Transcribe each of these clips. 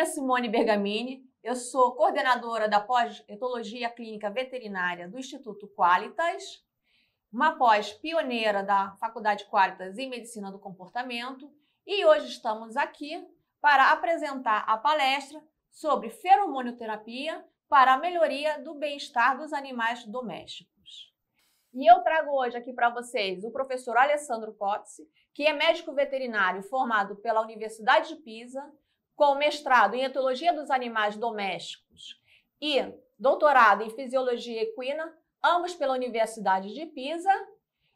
nome é Simone Bergamini, eu sou coordenadora da pós Etologia Clínica Veterinária do Instituto Qualitas, uma pós pioneira da Faculdade Qualitas em Medicina do Comportamento, e hoje estamos aqui para apresentar a palestra sobre feromonioterapia para a melhoria do bem-estar dos animais domésticos. E eu trago hoje aqui para vocês o professor Alessandro Cotzi, que é médico veterinário formado pela Universidade de Pisa, com mestrado em etologia dos animais domésticos e doutorado em fisiologia equina, ambos pela Universidade de Pisa,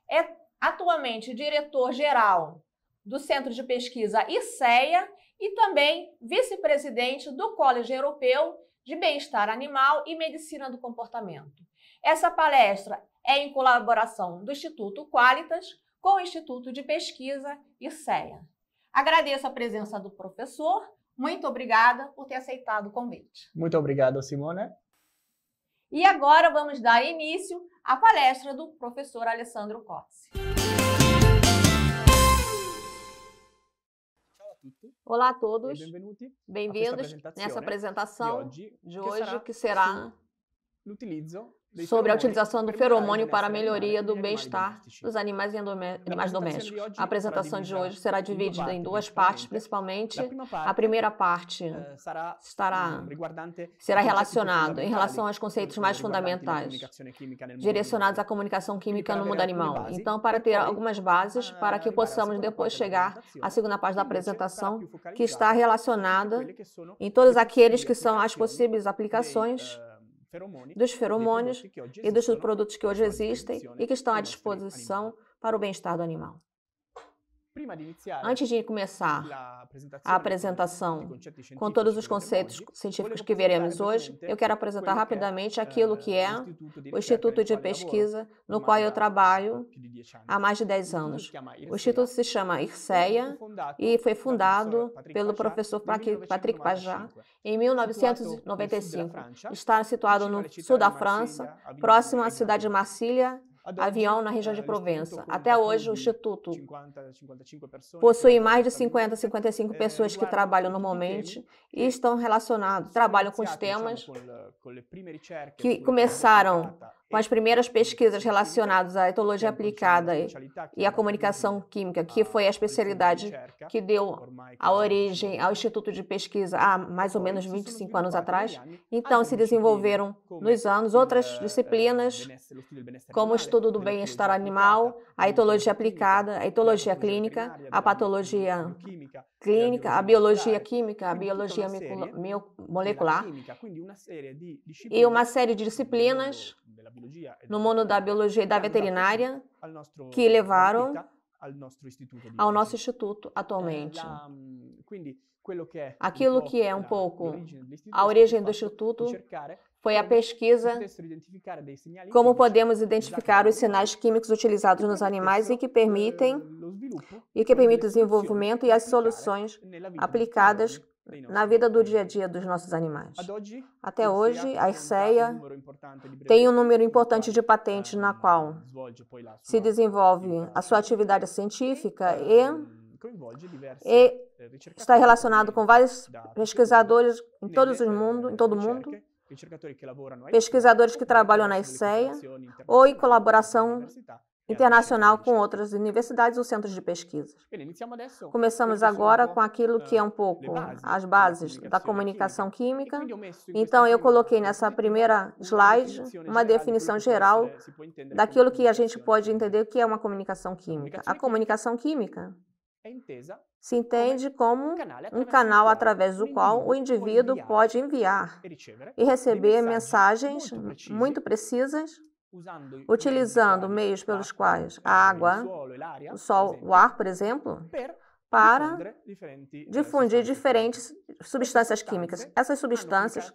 é atualmente diretor-geral do Centro de Pesquisa ICEA e também vice-presidente do Colégio Europeu de Bem-Estar Animal e Medicina do Comportamento. Essa palestra é em colaboração do Instituto Qualitas com o Instituto de Pesquisa ICEA. Agradeço a presença do professor muito obrigada por ter aceitado o convite. Muito obrigado, Simone. E agora vamos dar início à palestra do professor Alessandro Cossi. Olá a todos. Bem-vindos nessa apresentação de hoje, que será l'utilizzo sobre a utilização do feromônio para a melhoria do é bem-estar dos animais, animais tá domésticos. A apresentação de hoje será dividida em duas partes, principalmente a primeira parte eh, estará, será relacionada em relação aos conceitos mais fundamentais direcionados à comunicação química no mundo animal. Então, para ter algumas bases eh, para que possamos depois chegar à segunda parte da apresentação, que está relacionada em todos aqueles que são as possíveis aplicações eh, dos feromônios e dos produtos que hoje existem e que estão à disposição para o bem-estar do animal. Antes de começar a apresentação com todos os conceitos científicos que veremos hoje, eu quero apresentar rapidamente eh, aquilo que é o Instituto de Pesquisa no qual eu trabalho há mais de 10 anos. O Instituto se chama IRCEA e foi fundado pelo professor Patrick Pajá em 1995. Está situado no sul da França, próximo à cidade de Marsília, avião na região de Provença. Até hoje, o Instituto possui mais de 50, 55 pessoas que trabalham normalmente e estão relacionados, trabalham com os temas que começaram com as primeiras pesquisas relacionadas à etologia aplicada e à comunicação química, que foi a especialidade que deu a origem ao Instituto de Pesquisa há mais ou menos 25 anos atrás. Então, se desenvolveram nos anos outras disciplinas, como o estudo do bem-estar animal, a etologia aplicada, a etologia clínica, a patologia clínica, a biologia química, a biologia molecular e uma série de disciplinas no mundo da biologia e da veterinária que levaram ao nosso instituto atualmente. Aquilo que é um pouco a origem do instituto foi a pesquisa como podemos identificar os sinais químicos utilizados nos então, animais e que permitem eh, e que permitem eh, o desenvolvimento e as soluções aplicadas na vida do dia a dia dos nossos animais. Até hoje, a ICEA tem um número importante de patentes na ehm, qual se desenvolve a sua atividade científica e, ehm, e eh, está relacionado com vários pesquisadores em, todos os mundo, em todo o mundo pesquisadores que trabalham na ICEA ou em colaboração internacional com outras universidades ou centros de pesquisa. Começamos agora com aquilo que é ah, um pouco as né, bases da comunicação química. Então, assim, eu coloquei nessa primeira slide uma definição geral eh, daquilo que a gente pode entender que é uma comunicação química. A comunicação química é se entende como um canal através do qual o indivíduo pode enviar e receber mensagens muito precisas, utilizando meios pelos quais a água, o sol, o ar, por exemplo, para difundir eh, diferentes substâncias químicas. Essas substâncias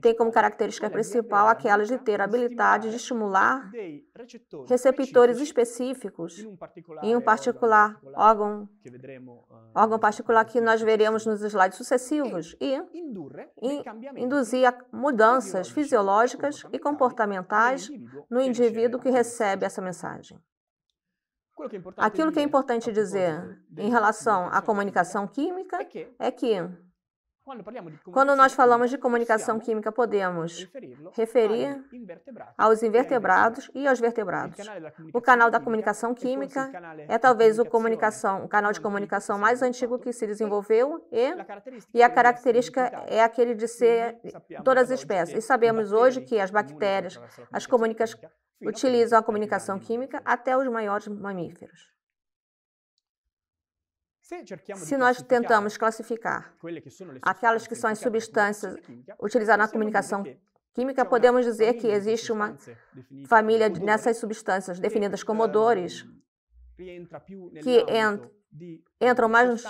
têm como característica principal aquelas de ter a habilidade de estimular receptores específicos em um particular órgão, eh, órgão particular que nós veremos nos slides sucessivos e induzir mudanças fisiológicas e comportamentais no indivíduo que recebe essa mensagem. Aquilo que é importante dizer em relação à comunicação química é que, é quando nós falamos de comunicação química, podemos referir aos invertebrados e aos vertebrados. O canal da comunicação química é talvez o, comunicação, o canal de comunicação mais antigo que se desenvolveu e, e a característica é aquele de ser todas as espécies. E sabemos hoje que as bactérias, as comunicações utilizam a comunicação química até os maiores mamíferos. Se nós assim, tentamos ah, classificar aquelas que então são as substâncias é utilizadas na é comunicação química, é podemos dizer que existe uma família nessas substâncias, definidas como odores, hum, que entram mais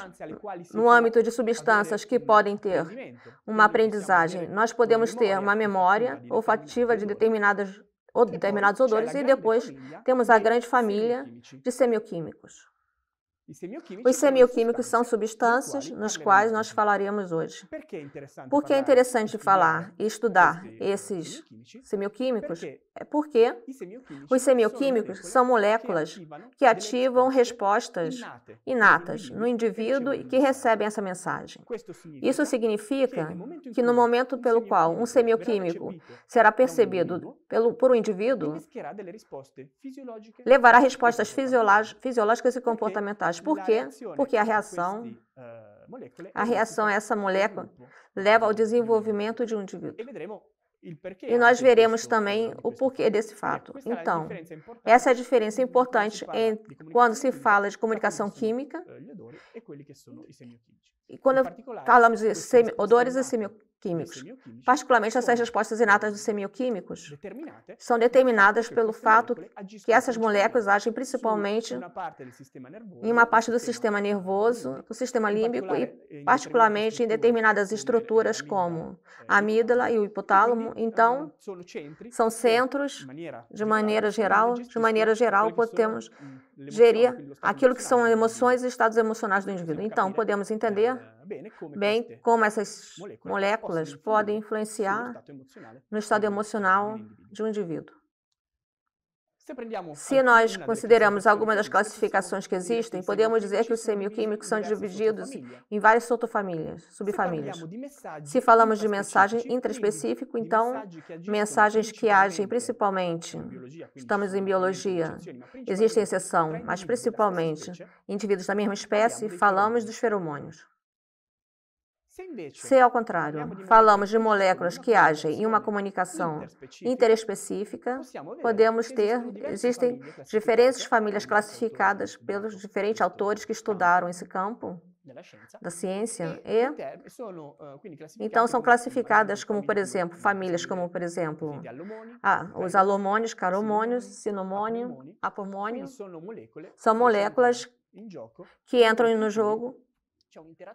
no âmbito de substâncias que podem ter uma aprendizagem. Nós podemos ter uma memória olfativa de determinadas ou determinados odores, e depois temos a grande família de semioquímicos. Os semioquímicos são substâncias nas quais nós falaremos hoje. Por que é interessante é falar e estudar esses semioquímicos? É porque é os semioquímicos são é moléculas que ativam respostas inatas no indivíduo e que recebem essa mensagem. Isso significa que no momento pelo qual um semioquímico será percebido pelo, por um indivíduo, é levará respostas fisiológicas e comportamentais. Por quê? Porque a então, ah, reação a reação a essa molécula leva ao desenvolvimento de um indivíduo. E nós veremos também o porquê tipo? desse fato. Então, é essa é a diferença importante entre quando se fala de comunicação química e quando falamos de odores e semiodores químicos. Particularmente, essas respostas inatas dos semioquímicos são determinadas pelo fato é que essas moléculas agem principalmente em uma parte do sistema nervoso, do sistema límbico e, particularmente, em determinadas estruturas como eh, a amígdala e o hipotálamo. Então, então, são centros, de maneira geral, de maneira geral, podemos gerir aquilo que são né? emoções e estados emocionais do indivíduo. Então, podemos né? entender é, bem é como essas moléculas né? podem influenciar no estado emocional de um indivíduo. Se nós consideramos algumas das classificações que existem, é podemos dizer que os semioquímicos são é divididos em várias subfamílias. Se falamos de mensagem intraespecífico, então é mensagens que agem principalmente, estamos em biologia, existem exceção, mas principalmente indivíduos da mesma espécie, falamos dos feromônios. Se, ao contrário, falamos de moléculas que agem em uma comunicação interespecífica, então, podemos ter, existem diferentes famílias classificadas pelos diferentes autores que estudaram esse campo da ciência e eh, então são classificadas como por exemplo famílias como por exemplo ah, os alomônios, caromônios, sinomônio, apomônio são moléculas que entram no jogo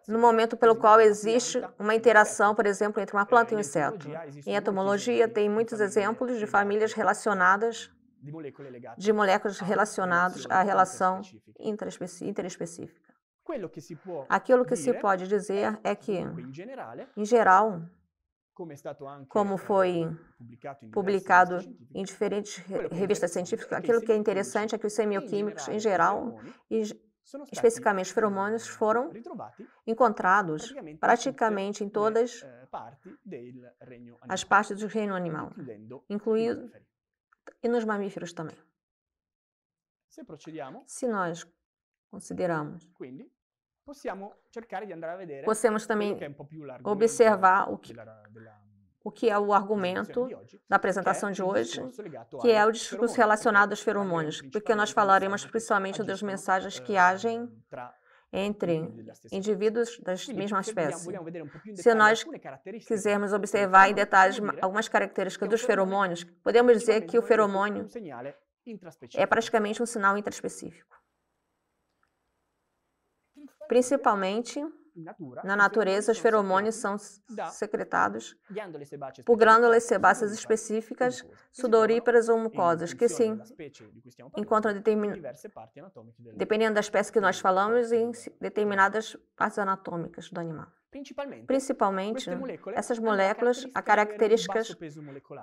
no momento pelo qual existe uma interação, por exemplo, entre uma é, planta e um inseto. Em entomologia, tem muitos exemplos de famílias relacionadas de moléculas relacionadas à relação interespecífica. Aquilo que se pode dizer é que, em geral, como eh, foi publicado em diferentes revistas científicas, aquilo que é interessante é que os semioquímicos, em geral, especificamente os feromônios, foram encontrados praticamente em eh, todas eh, as partes do reino animal, incluindo e nos mamíferos também. Se nós consideramos, podemos também observar o que o que é o é argumento da é apresentação de hoje, que é o né? discurso né? relacionado aos feromônios, porque nós falaremos principalmente das mensagens que ah, agem entre hum, assim, indivíduos né? das mesmas espécies. Se nós é quisermos observar em detalhes algumas características dos feromônios, podemos dizer que o feromônio é praticamente um sinal intraespecífico. Hum, principalmente na natureza, os feromônios são secretados por glândulas sebáceas específicas, sudoríparas ou mucosas, que se encontram dependendo da espécie que nós falamos, em determinadas partes anatômicas do animal. Principalmente, essas moléculas, a características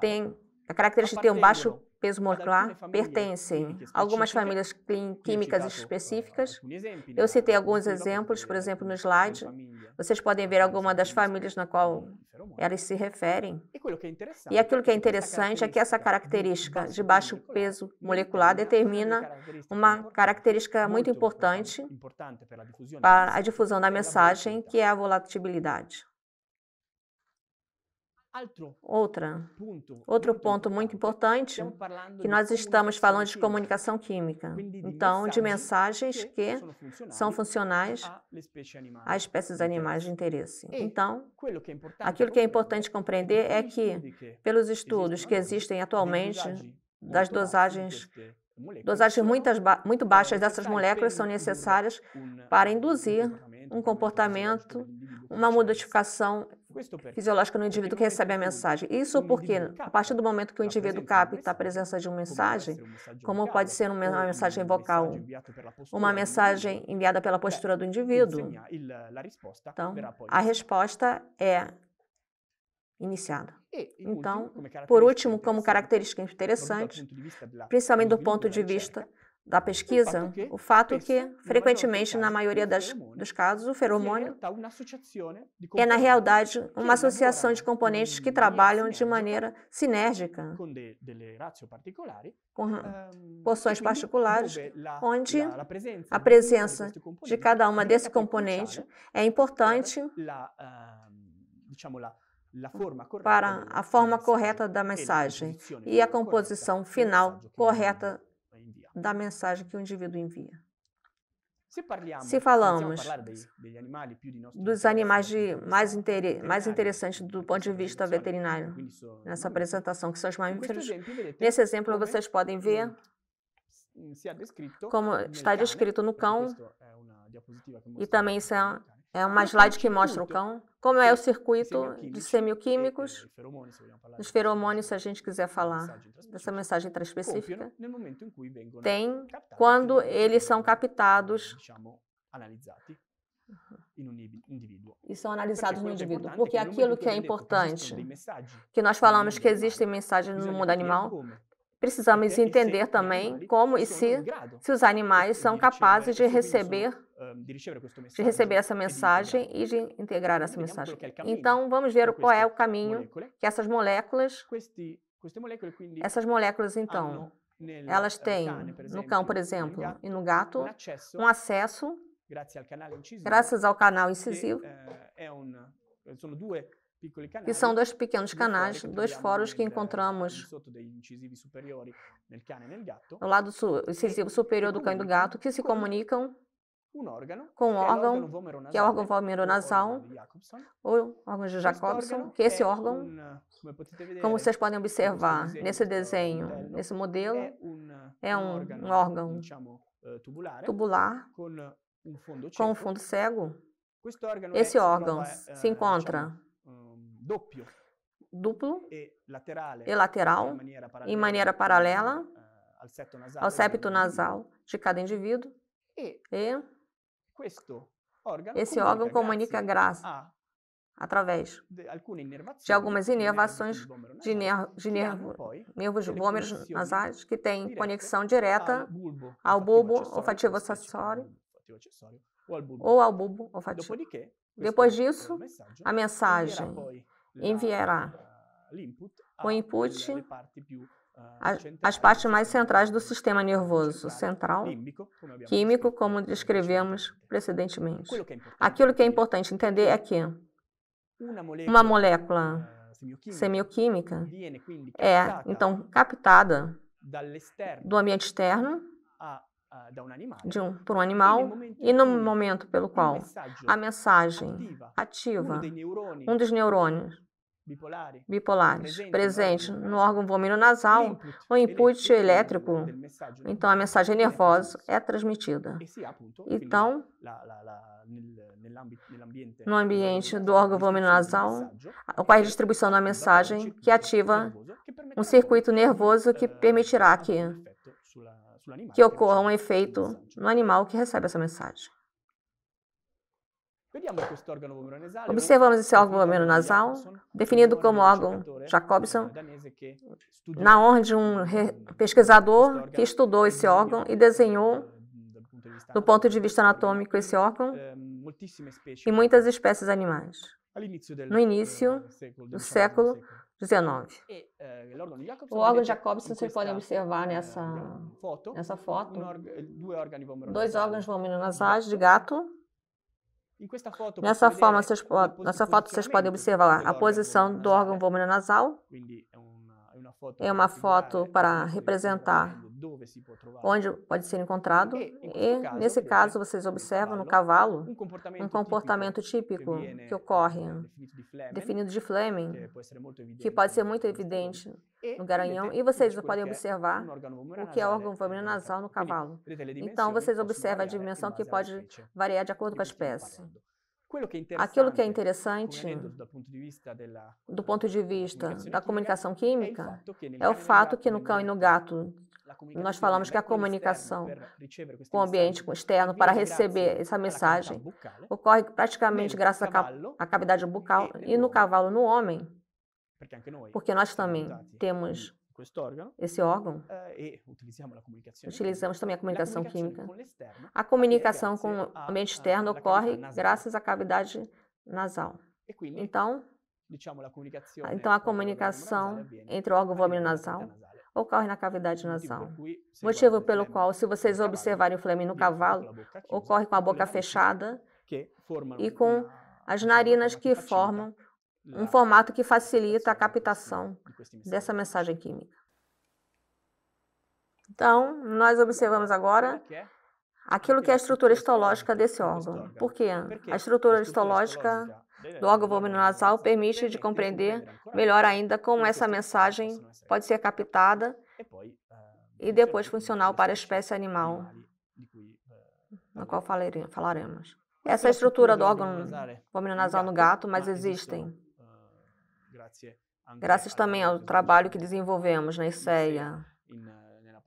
têm a característica de ter um baixo peso molecular pertencem algumas tipo, famílias químicas tá específicas. Né? Né? Eu citei alguns exemplos, por é exemplo, no slide. Vocês podem ver alguma das famílias na qual hum, elas se referem. E aquilo que é interessante é, é que essa característica né? de baixo peso molecular determina uma característica muito importante para a difusão da mensagem, que é a volatilidade. Outra, outro ponto muito importante, que nós estamos falando de comunicação química, então de mensagens que são funcionais às espécies animais de interesse. Então, aquilo que é importante compreender é que, pelos estudos que existem atualmente das dosagens Dosagens ba muito baixas dessas moléculas são necessárias para induzir um comportamento, uma modificação fisiológica no indivíduo que recebe a mensagem. Isso porque, a partir do momento que o indivíduo capta a presença de uma mensagem, como pode ser uma mensagem vocal, uma mensagem enviada pela postura do indivíduo, então, a resposta é iniciada. Então, por último, como característica interessante, principalmente do ponto de vista da pesquisa o fato que, é frequentemente, na maioria das, dos casos, o é feromônio é, na realidade, é uma associação de componentes que trabalham de maneira sinérgica com ehm, porções particulares, onde a presença de cada uma desse componente é importante ehm, para a forma correta da mensagem e a composição final correta da mensagem que o indivíduo envia. Se falamos dos animais de mais, inter... mais interessantes do ponto de vista veterinário, nessa apresentação, que são os mamíferos, nesse exemplo vocês podem ver mm, como está descrito no cão, e também isso é, é uma slide que mostra o cão. Como é o circuito de semioquímicos, dos é, é, é, feromônios, se a gente quiser falar dessa mensagem transespecífica, tem quando eles são captados uhum. e são analisados no indivíduo. Porque aquilo que é importante, que nós falamos que existem mensagens no mundo animal, Precisamos é, é entender também como e se, se os animais são né? capazes de é receber ah, de né? receber essa mensagem e de integrar essa mensagem. Então, vamos ver qual é o caminho que essas moléculas, essas moléculas, então, elas eh, têm no cão, por exemplo, e no gato, um acesso, graças ao canal incisivo, eh, e são dois pequenos canais, dois fóruns que encontramos no lado incisivo superior do cão e do gato, que se comunicam com um órgão, que é o órgão vomeronasal, ou órgão de Jacobson, que esse órgão, como vocês podem observar nesse desenho, nesse modelo, é um, órgão eh, tubular com um fundo cego. Esse órgão se eh, encontra duplo e lateral, e lateral em maneira paralela, em eh, maneira paralela ao, septo nasal, ao septo nasal de cada indivíduo. E, e esse órgão comunica graça através de algumas inervações de, de nervo, nervos glômeros nasais que têm conexão direta ao bulbo olfativo acessório ou ao bulbo olfativo. Depois disso, a mensagem enviará o input às eh, partes mais centrais do sistema nervoso central, químico, como descrevemos precedentemente. Aquilo que é importante entender é que uma molécula eh, semioquímica é, então, captada do ambiente externo de um, por um animal e no momento pelo qual a mensagem ativa um dos neurônios bipolares presente no órgão nasal o input elétrico, né? então a mensagem nervosa é transmitida. É, então, no ambiente do órgão nasal ocorre a distribuição da mensagem que ativa um circuito nervoso que eh, permitirá que, que ocorra um efeito no animal que recebe essa mensagem. Observamos esse órgão glomerulonasal nasal, definido como órgão Jacobson, na honra de um pesquisador que estudou esse órgão e desenhou, é, do ponto de vista anatômico, esse é, órgão e muitas espécies animais. No início eh, do século XIX. Eh, o órgão Jacobson, vocês podem observar nessa, eh, nessa foto, dois órgãos nasais de gato Nessa, forma, vocês po nessa foto vocês podem observar a posição do órgão nasal. É uma foto para representar onde pode ser encontrado. E, nesse caso, vocês observam no cavalo um comportamento típico né, que ocorre, é, definido de Fleming, que pode ser muito evidente no garanhão, e vocês podem observar o que é órgão né, é nasal no cavalo. Então, vocês observam a dimensão que pode variar de acordo com a espécie. Aquilo que é interessante, do ponto de vista da comunicação química, é o fato que no cão e no gato nós né, falamos que a comunicação com o ambiente externo para receber essa mensagem ocorre praticamente graças à cavidade bucal e no cavalo, no homem, porque nós também temos esse órgão, eh, utilizamos também a comunicação química. A comunicação com o ambiente externo ocorre graças à cavidade nasal. Então, ah, então a comunicação entre o órgão volamino nasal ocorre na cavidade nasal. Motivo pelo qual, se vocês observarem o fleme no cavalo, ocorre com a boca assim, fechada e com as narinas que formam um formato que facilita a é captação dessa mensagem química. Então, nós observamos agora é é? aquilo que é a estrutura histológica desse órgão. Por quê? A estrutura histológica Logo, o volume nasal permite de compreender melhor ainda como é essa é mensagem pode ser captada é, ah, e depois funcional para a espécie animal, ah, na qual falaremos. Essa é a estrutura do órgão volume nasal no gato, mas existem. Ah, graças também ao trabalho né? que desenvolvemos na ICEA, né,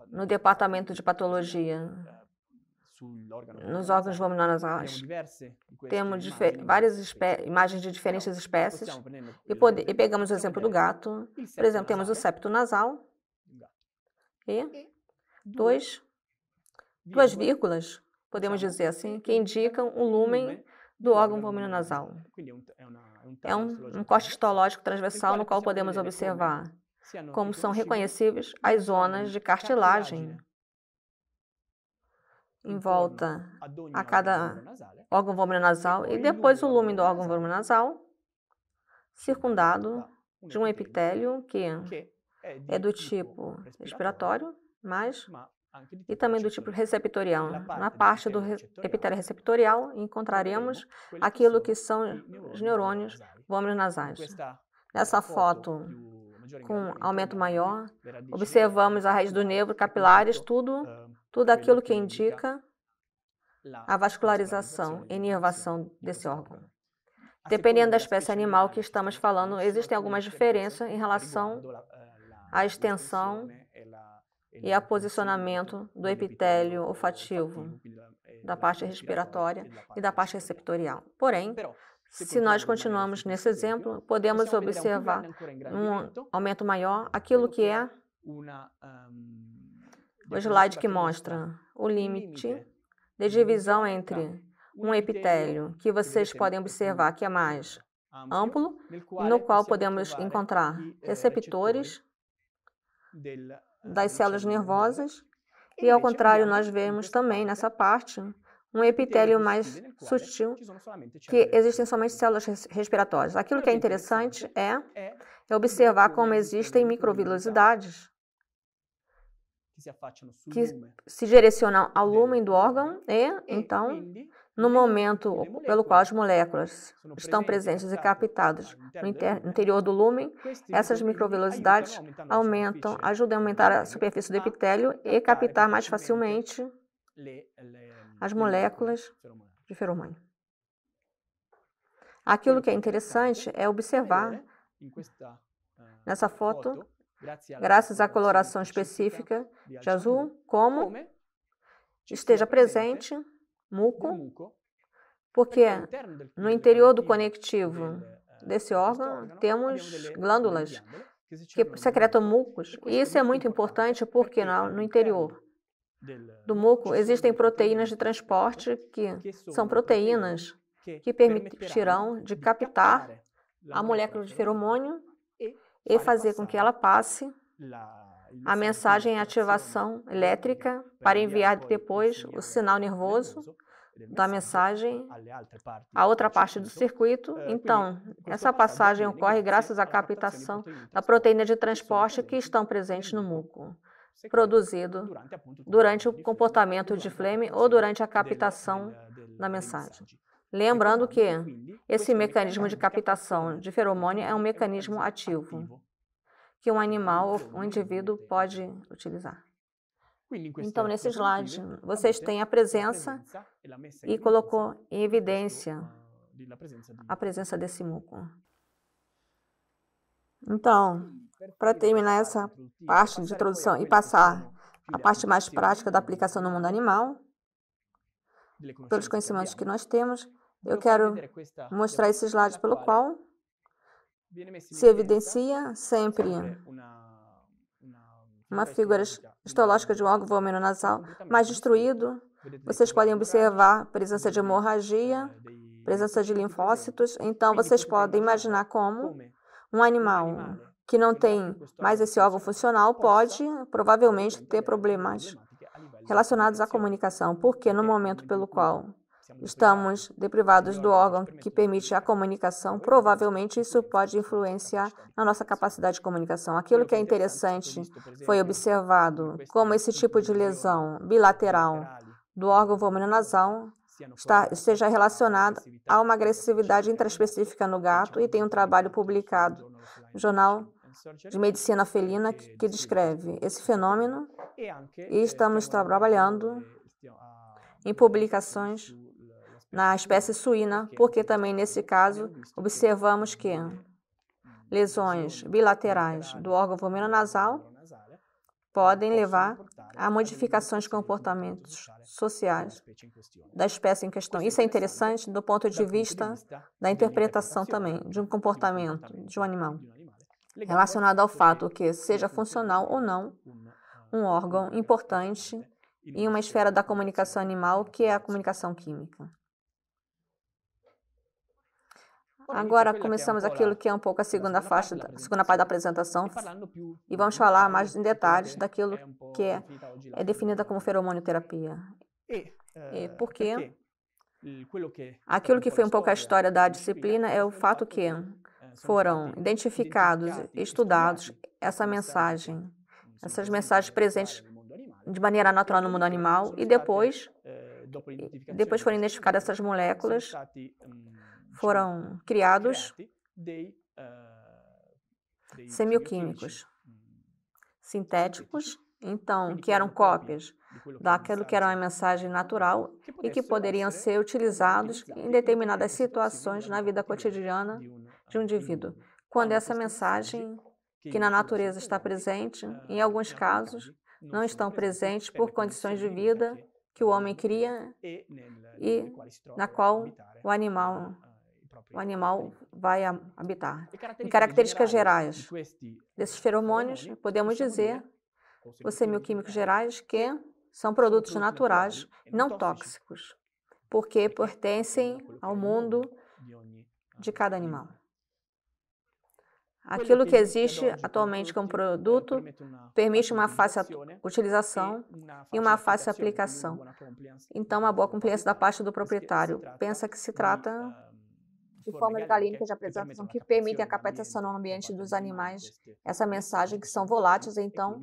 no Departamento de Patologia, nos órgãos lominosos nós temos assim, várias imagens de diferentes então, espécies e, pode, e pegamos o exemplo do gato. Por exemplo, temos o septo nasal e dois, duas vírgulas, podemos dizer assim, que indicam o lumen do órgão pulmononasal. É um, é um é é né? corte histológico então, transversal no qual podemos observar como são reconhecíveis as zonas de cartilagem em volta a cada é? órgão vomeronasal e depois o lume do órgão vomeronasal, circundado tá, de um epitélio que é, é do tipo, tipo respiratório, mas e também do tipo, tipo receptorial. Na parte do epitélio receptorial encontraremos aquilo que são os neurônios vomeronasais. Nessa foto com aumento maior, observamos a raiz do nervo, capilares, tudo tudo aquilo que indica a vascularização e inervação desse órgão. Assim Dependendo da espécie animal que estamos falando, existem algumas diferenças em relação eh, à extensão né, eh, eh, e ao posicionamento do epitélio olfativo, da parte respiratória e da parte receptorial. Porém, se nós continuamos nesse exemplo, podemos observar um aumento maior aquilo que é o slide que mostra o limite é. de divisão tá. entre um epitélio, que vocês podem observar que é mais amplo, no qual podemos encontrar eh, receptores eh, das células nervosas, e ao contrário, nós vemos também nessa parte um epitélio mais sutil, que existem somente células respiratórias. Aquilo que é ehm, interessante é observar como existem microvilosidades que se direcionam no sul. Que se ao né? lumen do órgão né? e, então, no é momento é pelo qual as moléculas estão é presentes e captadas no interior do lumen, tipo essas microvelocidades tá aumentam, ajudam a aumentar a superfície do epitélio e captar mais facilmente as moléculas de feromônio. Aquilo que é interessante é observar eh, nessa foto graças à coloração específica de azul, como esteja presente muco, porque no interior do conectivo eh, desse órgão temos glândulas que secretam mucos. E isso é muito importante porque no interior do muco existem proteínas de transporte que são proteínas que permitirão de captar a molécula de feromônio e fazer com que ela passe a mensagem em ativação elétrica para enviar depois o sinal nervoso da mensagem à outra parte do circuito. Então, essa passagem ocorre graças à captação da proteína de transporte que estão presentes no muco, produzido durante o comportamento de Fleme ou durante a captação da mensagem. Lembrando então, que esse mecanismo de captação de feromônio é um mecanismo ativo que um animal ou um indivíduo pode utilizar. Então, nesse slide, vocês têm a presença e colocou em evidência a presença desse muco. Então, para terminar essa parte de introdução e passar a parte mais prática da aplicação no mundo animal, pelos conhecimentos que nós temos, eu quero é mostrar esse slide pelo qual se evidencia sempre uma figura histológica de um órgão nasal mais destruído. Vocês podem observar presença de hemorragia, eh, presença de linfócitos. Então, vocês podem imaginar como um animal que não tem mais esse órgão funcional pode provavelmente ter problemas relacionados à comunicação, porque no momento pelo qual é estamos deprivados do órgão que permite a comunicação, provavelmente isso pode influenciar na nossa capacidade de comunicação. Aquilo que é interessante foi observado como esse tipo de lesão bilateral do órgão vomeronasal está, seja relacionada a uma agressividade é intraespecífica no gato e tem um trabalho publicado no Jornal é de Medicina Felina que, que descreve esse fenômeno e eh, estamos trabalhando ah, em publicações na espécie suína, porque também nesse caso observamos que uhum. Uhum. lesões bilaterais do órgão vomeronasal é, podem levar a modificações de comportamentos é, sociais da espécie em questão. Isso é interessante do ponto de vista da interpretação também é, de um comportamento de um animal né? relacionado ao fato que seja funcional ou não ah, um órgão importante né, em uma esfera da comunicação animal que é a comunicação química. Agora é começamos aquilo que é um pouco a é segunda faixa, a segunda parte da apresentação, e vamos falar mais em detalhes é daquilo que é, tá é definida como feromônio-terapia. E eh, por quê? Aquilo que foi um pouco a história da disciplina é o fato que eh, foram identificados e estudados essa mensagem, essas mensagens presentes de maneira natural no mundo animal e depois eh, depois foram identificadas essas moléculas mm, Tipo, foram criados ah, semioquímicos hum, sintéticos, então, que eram cópias daquilo que era uma mensagem natural e que poderiam ser utilizados em determinadas situações na vida cotidiana de um ah, indivíduo. Quando essa mensagem, que na natureza está presente, ah, em alguns é casos, não estão presentes é por condições de vida que o homem cria e na qual o animal o animal vai habitar. Em características gerais desses feromônios, podemos dizer, os semioquímicos gerais, que tipo são produtos naturais, é não tóxicos, porque é pertencem ao mundo de cada animal. Aquilo que existe tipo, atualmente como produto permite uma fácil né? utilização e uma fácil aplicação. Então, uma boa então, compliance da parte do proprietário. Pensa que se trata ah, de forma galínicas apresentação que é permitem a captação no ambiente dos animais essa tipo mensagem que são voláteis, então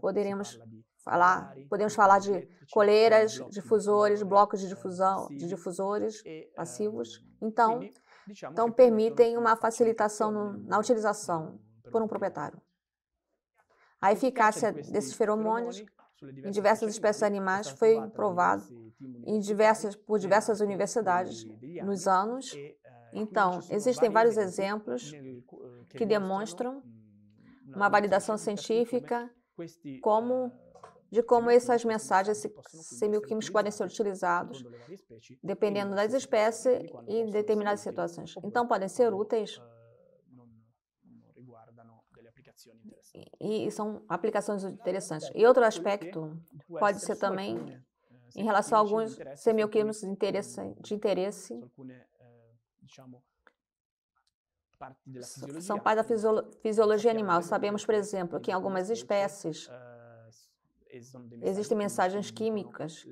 poderemos falar, podemos falar de tipo, coleiras, difusores, blocos de eh, difusão, de difusores eh, eh, passivos. Então, então permitem uma facilitação no, na utilização por um proprietário. A eficácia desses feromônios em diversas espécies animais foi provado tipo em diversas, por é diversas universidades nos anos é então, existem vários exemplos eh, que demonstram hum, uma validação assim é científica como, ah, de como essas mensagens semioquímicas podem ser utilizadas, dependendo das assim espécies é e em determinadas situações. Então, podem ser úteis ah, e são aplicações interessantes. E outro aspecto pode ser também eh, em relação a alguns semioquímicos de interesse, de interesse diciamo, parte della fisiologia. São parte da fisiolo fisiologia animal. Sabemos, por exemplo, que em algumas espécies eh, existem mensagens químicas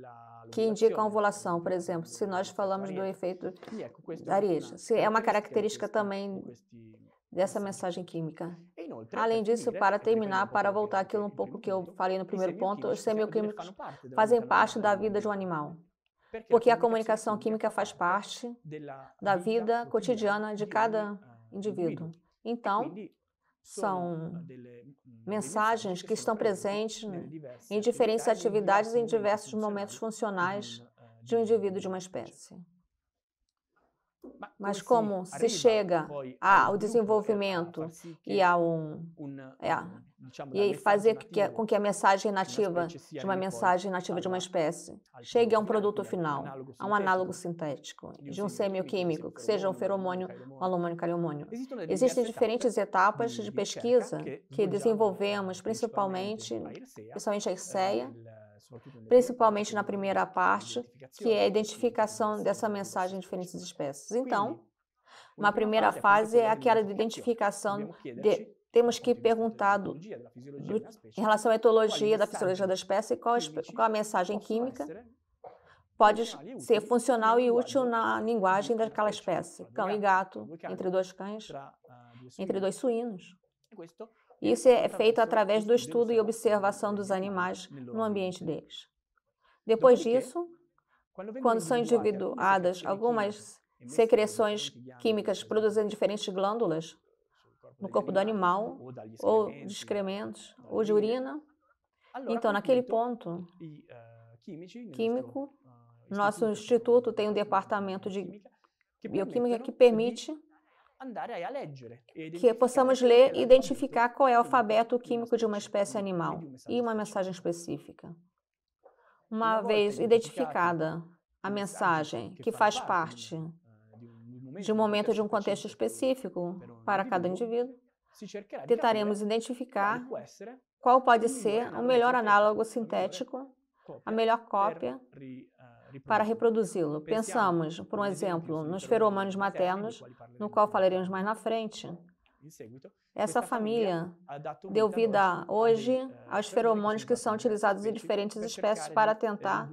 que indicam ovulação, por exemplo, se nós falamos do efeito areja. É uma característica também dessa mensagem química. Além disso, para terminar, para voltar aquilo um pouco que eu falei no primeiro ponto, os semioquímicos fazem parte da vida de um animal porque a comunicação química faz parte da vida cotidiana de cada ah, indivíduo. Então, são ah, mm, mensagens que estão presentes em diferentes atividades em diversos momentos eh, funcionais eh, de um indivíduo de uma espécie. Mas como se chega ao desenvolvimento e a um é, e fazer que, com que a mensagem nativa de uma mensagem nativa de uma espécie chegue a um produto final, a um análogo sintético de um semioquímico, que seja um feromônio, um alumônio, caliumônio. Existem diferentes etapas de pesquisa que desenvolvemos, principalmente, principalmente a ICEA principalmente na primeira parte, que é a identificação né? dessa mensagem em diferentes espécies. Então, uma primeira é fase é aquela de identificação né, de temos que perguntar do, do, né, em relação à etologia da fisiologia da espécie qual, qual a mensagem química pode então, ser funcional e útil na é linguagem daquela espécie. Cão e gato, entre dois cães, ah, entre dois suínos. Isso é feito através do estudo e observação dos animais no ambiente deles. Depois disso, quando são individuadas algumas secreções químicas produzidas em diferentes glândulas no corpo do animal, ou de excrementos, ou de urina, então, naquele ponto químico, nosso instituto tem um departamento de bioquímica que permite andare a leggere. Que possamos ler e identificar qual é o alfabeto químico de uma espécie animal e uma mensagem específica. Uma vez identificada a mensagem que faz parte eh, de um momento de um contexto específico para cada indivíduo, tentaremos identificar qual pode ser o melhor análogo sintético, a melhor cópia para reproduzi-lo. Pensamos, por um exemplo, nos tá feromônios maternos, no qual falaremos mais na frente. É essa família deu vida hoje é, aos feromônios que tá são utilizados em diferentes espécies para é tentar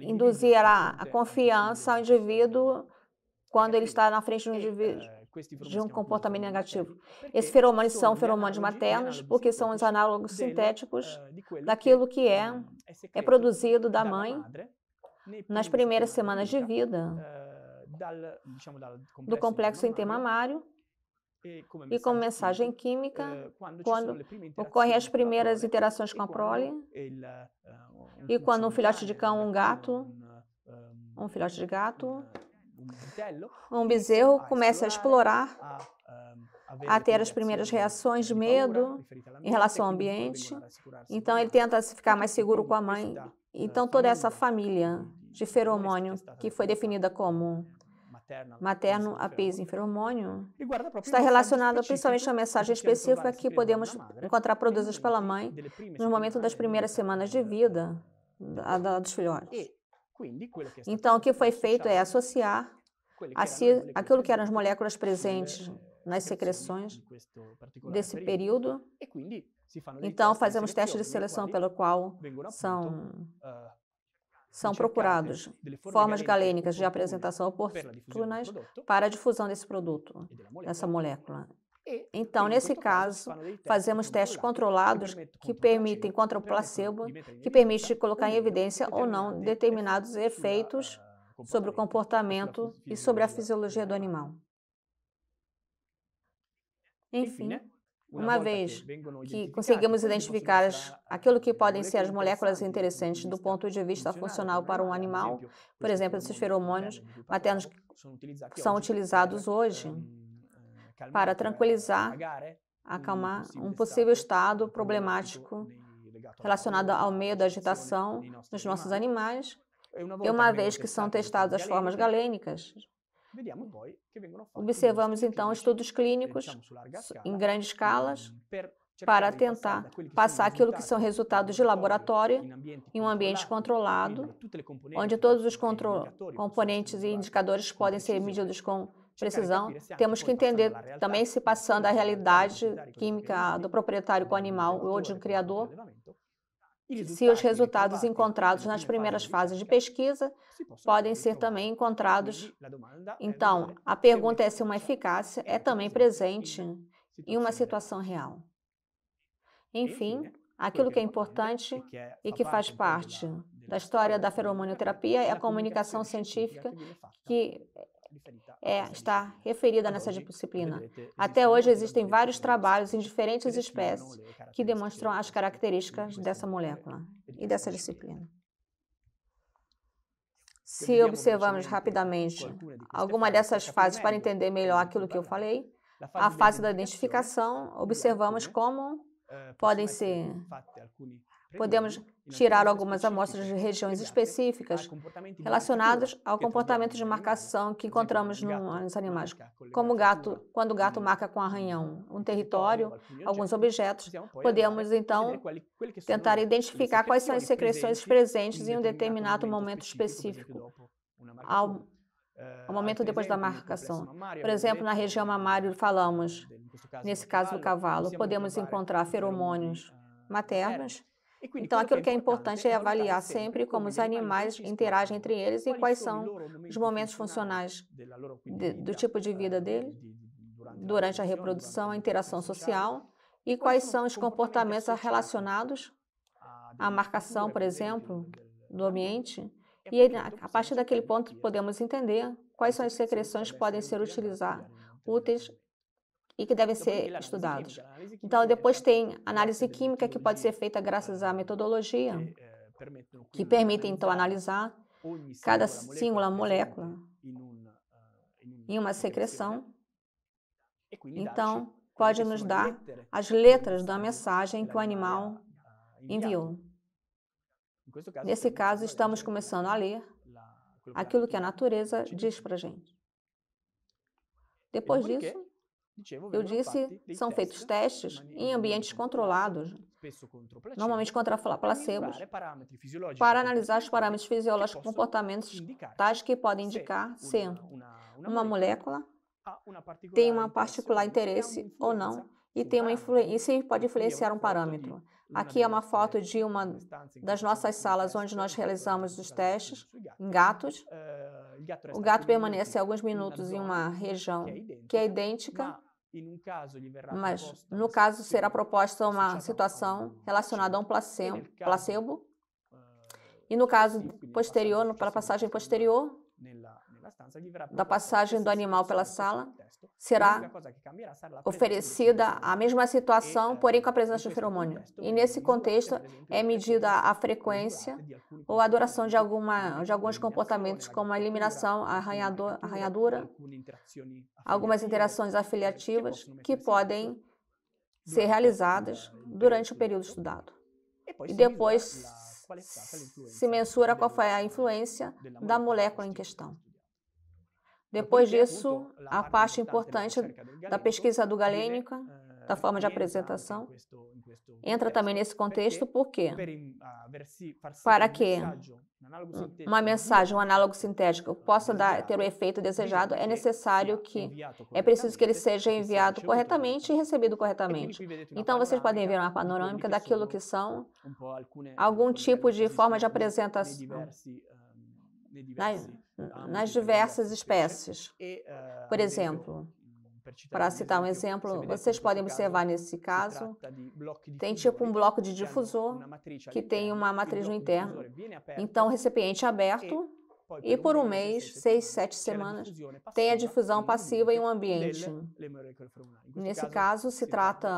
induzir a, né, confiança ao né, indivíduo quando ele está na frente de um indivíduo Tipo de um comportamento né? negativo. Esses feromônios são feromônios maternos, porque são os análogos sintéticos ah, daquilo que é, ah, é, é produzido da mãe né, nas primeiras semanas de vida ah, do complexo intermamário e com mensagem química, eh, quando ocorrem as primeiras interações com a prole, e quando um filhote de cão, um gato, ehm, um filhote de gato, um bezerro começa a explorar, ah, a ter as primeiras reações de medo em relação ao ambiente. Então, ele tenta ficar mais seguro com a mãe. Então, então, toda essa família de feromônio, que foi definida como é, materno apis em feromônio, está relacionada principalmente uma mensagem específica que podemos encontrar produzidas pela mãe no momento das primeiras semanas de vida dos filhotes. Então, o que foi feito é associar a si, aquilo que eram as moléculas presentes nas secreções desse período. Então, fazemos testes de seleção pelo qual são, eh, são procurados formas galênicas de apresentação oportunas para a difusão desse produto, dessa molécula. Então, nesse caso, fazemos testes controlados que permitem contra o placebo, que permite tá? colocar em evidência ou não determinados efeitos sobre o comportamento é é e sobre a é fisiologia do animal. Enfim, né? uma vez que conseguimos identificar as, aquilo que podem ser as moléculas interessantes do ponto de vista funcional para um animal, por exemplo, esses feromônios maternos que são utilizados né? hoje para tranquilizar, é acalmar um possível estado é problemático relacionado ao meio da agitação nos nossos animais. E uma vez que são testadas as formas galênicas, observamos então estudos clínicos em grandes escalas para tentar passar aquilo que são resultados de laboratório em um ambiente controlado, onde todos os componentes e indicadores podem ser medidos com então, precisão, assim, ah, temos que entender também se passando a realidade então, química do proprietário com o animal ou de um criador, então, se os resultados encontrados nas primeiras fases de pesquisa podem ser também encontrados. É então, né? a pergunta é se uma é eficácia é, é também né? presente em uma situação real. Enfim, né? aquilo que é importante e que faz parte da história da feromonioterapia é a comunicação científica que tá? é, está referida então, nessa disciplina. Até hoje existem vários trabalhos em diferentes espécies que demonstram as características dessa né, molécula e dessa disciplina. Se observarmos rapidamente alguma dessas fases para é, entender melhor aquilo que eu falei, a fase da identificação, observamos como eh, podem ser Podemos tirar algumas amostras de regiões específicas relacionadas ao comportamento de marcação que encontramos nos animais, como o gato, quando o gato marca com arranhão um território, alguns objetos, podemos é então tentar identificar quais são as secreções presentes em um determinado momento específico. Ao eh, momento depois da marcação. Por exemplo, na região é é mamária falamos, nesse caso do cavalo, podemos encontrar feromônios ah, maternos então, aquilo que é importante é, é avaliar sempre como os animais interagem entre eles e quais são os momentos funcionais de, do tipo de vida eh, deles durante a reprodução, a interação social e quais são os comportamentos relacionados à marcação, por exemplo, do ambiente. E a partir daquele ponto podemos entender quais são as secreções que podem ser utilizadas, úteis e que devem ser estudados. Então, é depois tem análise química que pode ser feita graças à metodologia, que eh, né, permite então analisar cada singular molécula é assim, ah, em uma secreção. Então, pode nos dar as letras da mensagem que o animal enviou. Nesse caso, estamos começando a ler aquilo que a natureza diz para a gente. Depois então, disso, é Eu disse, são feitos testes em ambientes controlados, normalmente contra placebos, é para analisar os parâmetros fisiológicos comportamentos tais que podem indicar se uma molécula ah, tem uma particular interesse ou não e tem uma influência e pode influenciar um parâmetro. Aqui é uma foto de uma das nossas salas onde nós realizamos os testes é em gatos. Ah, o gato permanece alguns minutos em uma região que é idêntica mas, no caso, será proposta uma situação né? relacionada a um placebo, placebo ah, e no caso posterior, pela passagem posterior da passagem do animal pela sala, será oferecida a mesma situação, é, é, porém com a presença de feromônio. E né, nesse contexto é medida a frequência ou a duração de, alguma, de alguns comportamentos, né, como a eliminação, a arranhadura, algumas interações né, afiliativas que podem ser realizadas durante o período estudado. E depois se é mensura qual foi a influência da molécula em questão. Depois disso, a parte importante é da pesquisa do Galênica, da eh, forma de apresentação, entra também nesse contexto, por quê? Para que uma mensagem, um análogo sintético, eh, possa dar, ter o efeito desejado, é necessário que, é preciso que ele seja enviado corretamente e recebido corretamente. Então, vocês podem ver uma panorâmica daquilo que são algum tipo de forma de apresentação eh, nas, hum, nas diversas espécies. Ah, por exemplo, para citar um exemplo, vocês podem observar nesse caso, tem tipo um bloco de difusor que tem uma matriz no interno. Então, recipiente aberto, e por um mês, seis, sete semanas, tem a difusão passiva em um ambiente. Nesse caso, se trata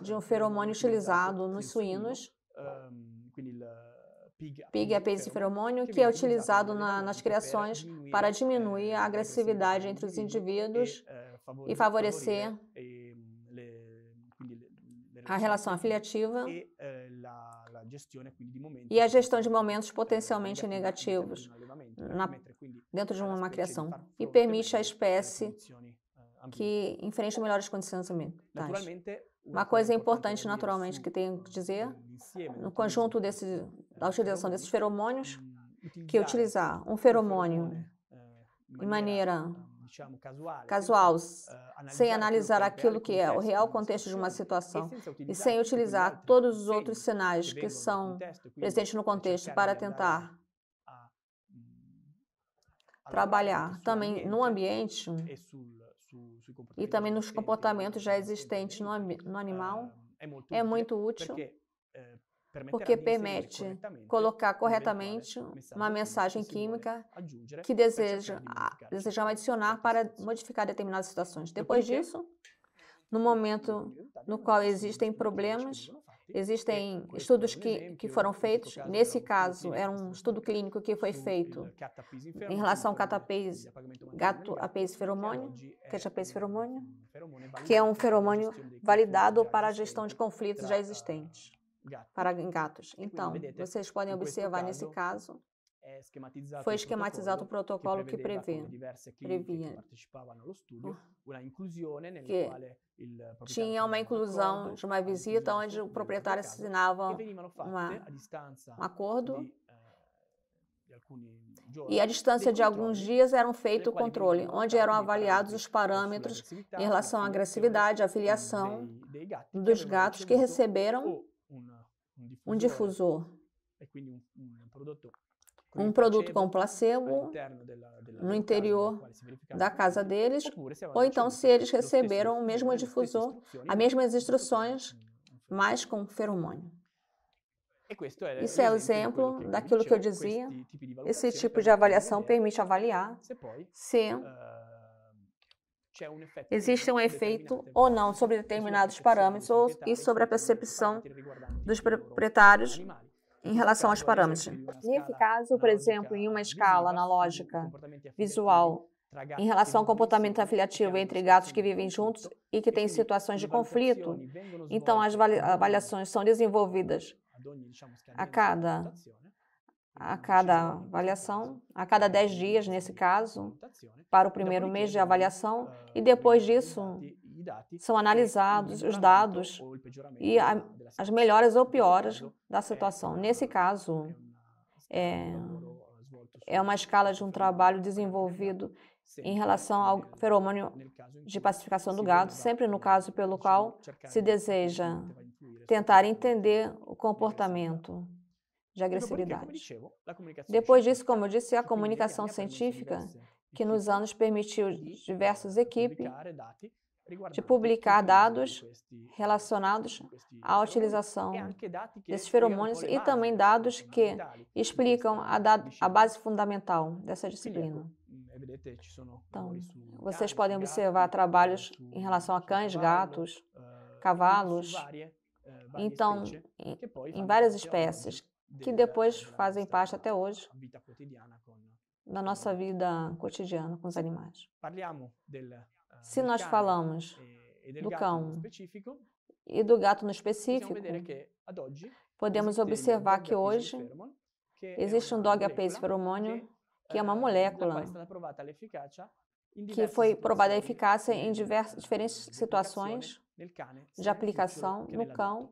de um feromônio utilizado nos suínos, ehm, PIG é esse feromônio que é utilizado na, é nas criações é, para é diminuir a agressividade entre os indivíduos e favorecer eh, a relação afiliativa eh, e a gestão de momentos potencialmente negativos na, dentro de uma criação e permite à espécie eh, que enfrente melhores condições ambientais. Uma coisa importante, naturalmente, que tenho que dizer, no conjunto desses da utilização desses então, feromônios, hum, que utilizar um feromônio é, de maneira hum, casual, assim, eh, sem analisar aquilo que é o real é né, contexto de uma situação e sem utilizar todos os outros sinais que são presentes no contexto para tentar hum, trabalhar também no ambiente e também nos comportamentos já existentes no né, animal é muito é útil eh, porque permite colocar corretamente uma mensagem química né, que deseja, desejamos né, adicionar para modificar determinadas situações. Depois disso, no momento tá no qual existem problemas, existem estudos que, que foram feitos, nesse caso era um estudo clínico que foi feito é em relação é ao catapês, gato apês feromônio, é feromônio, que é um feromônio validado para a gestão de conflitos já existentes. Gato. para gatos. É então, vocês podem observar nesse caso, é foi esquematizado o protocolo que prevê, previa que ah. tinha uma inclusão de uma visita onde o proprietário assinava uma, um acordo eh, e a distância de alguns dias eram feito o controle, onde eram avaliados os parâmetros em relação à agressividade, à filiação dos gatos que receberam um difusor, e quindi um produto com placebo no interior da casa deles, ou então se eles receberam o mesmo difusor, as mesmas instruções, mas com feromônio. Isso é o exemplo daquilo que eu dizia. Esse tipo de avaliação permite avaliar se eh, existe um efeito ou não sobre é determinados parâmetros e sobre a percepção dos proprietários em relação aos é parâmetros. Nesse caso, por exemplo, em uma escala analógica visual, em relação ao comportamento afiliativo entre gatos que vivem juntos e que têm situações de conflito, então as avaliações são desenvolvidas a cada a cada avaliação, a cada 10 dias, nesse caso, tá assim, para o primeiro mês de né? avaliação, ah, e depois disso são é, analisados os dados e né? a, as melhores ou piores da é situação. Nesse caso, é, é, é uma escala de um trabalho desenvolvido em relação ao feromônio de pacificação do gado, sempre no caso pelo qual se deseja tentar entender o comportamento de agressividade. Depois disso, como eu disse, a comunicação científica, que nos anos permitiu diversas eh, equipes de publicar dados relacionados à utilização desses feromônios e também dados que explicam a, da a base fundamental dessa disciplina. Mm, então, vocês podem observar trabalhos em relação a cães, gatos, eh, cavalos, eh, então, em, em várias espécies que depois fazem parte até hoje da nossa vida cotidiana com os animais. Eh, se nós falamos eh, do cão e do gato no específico, podemos observar que hoje existe um dog apace feromônio, que é uma eh, molécula que foi provada a eficácia em diversas, diferentes situações de aplicação no cão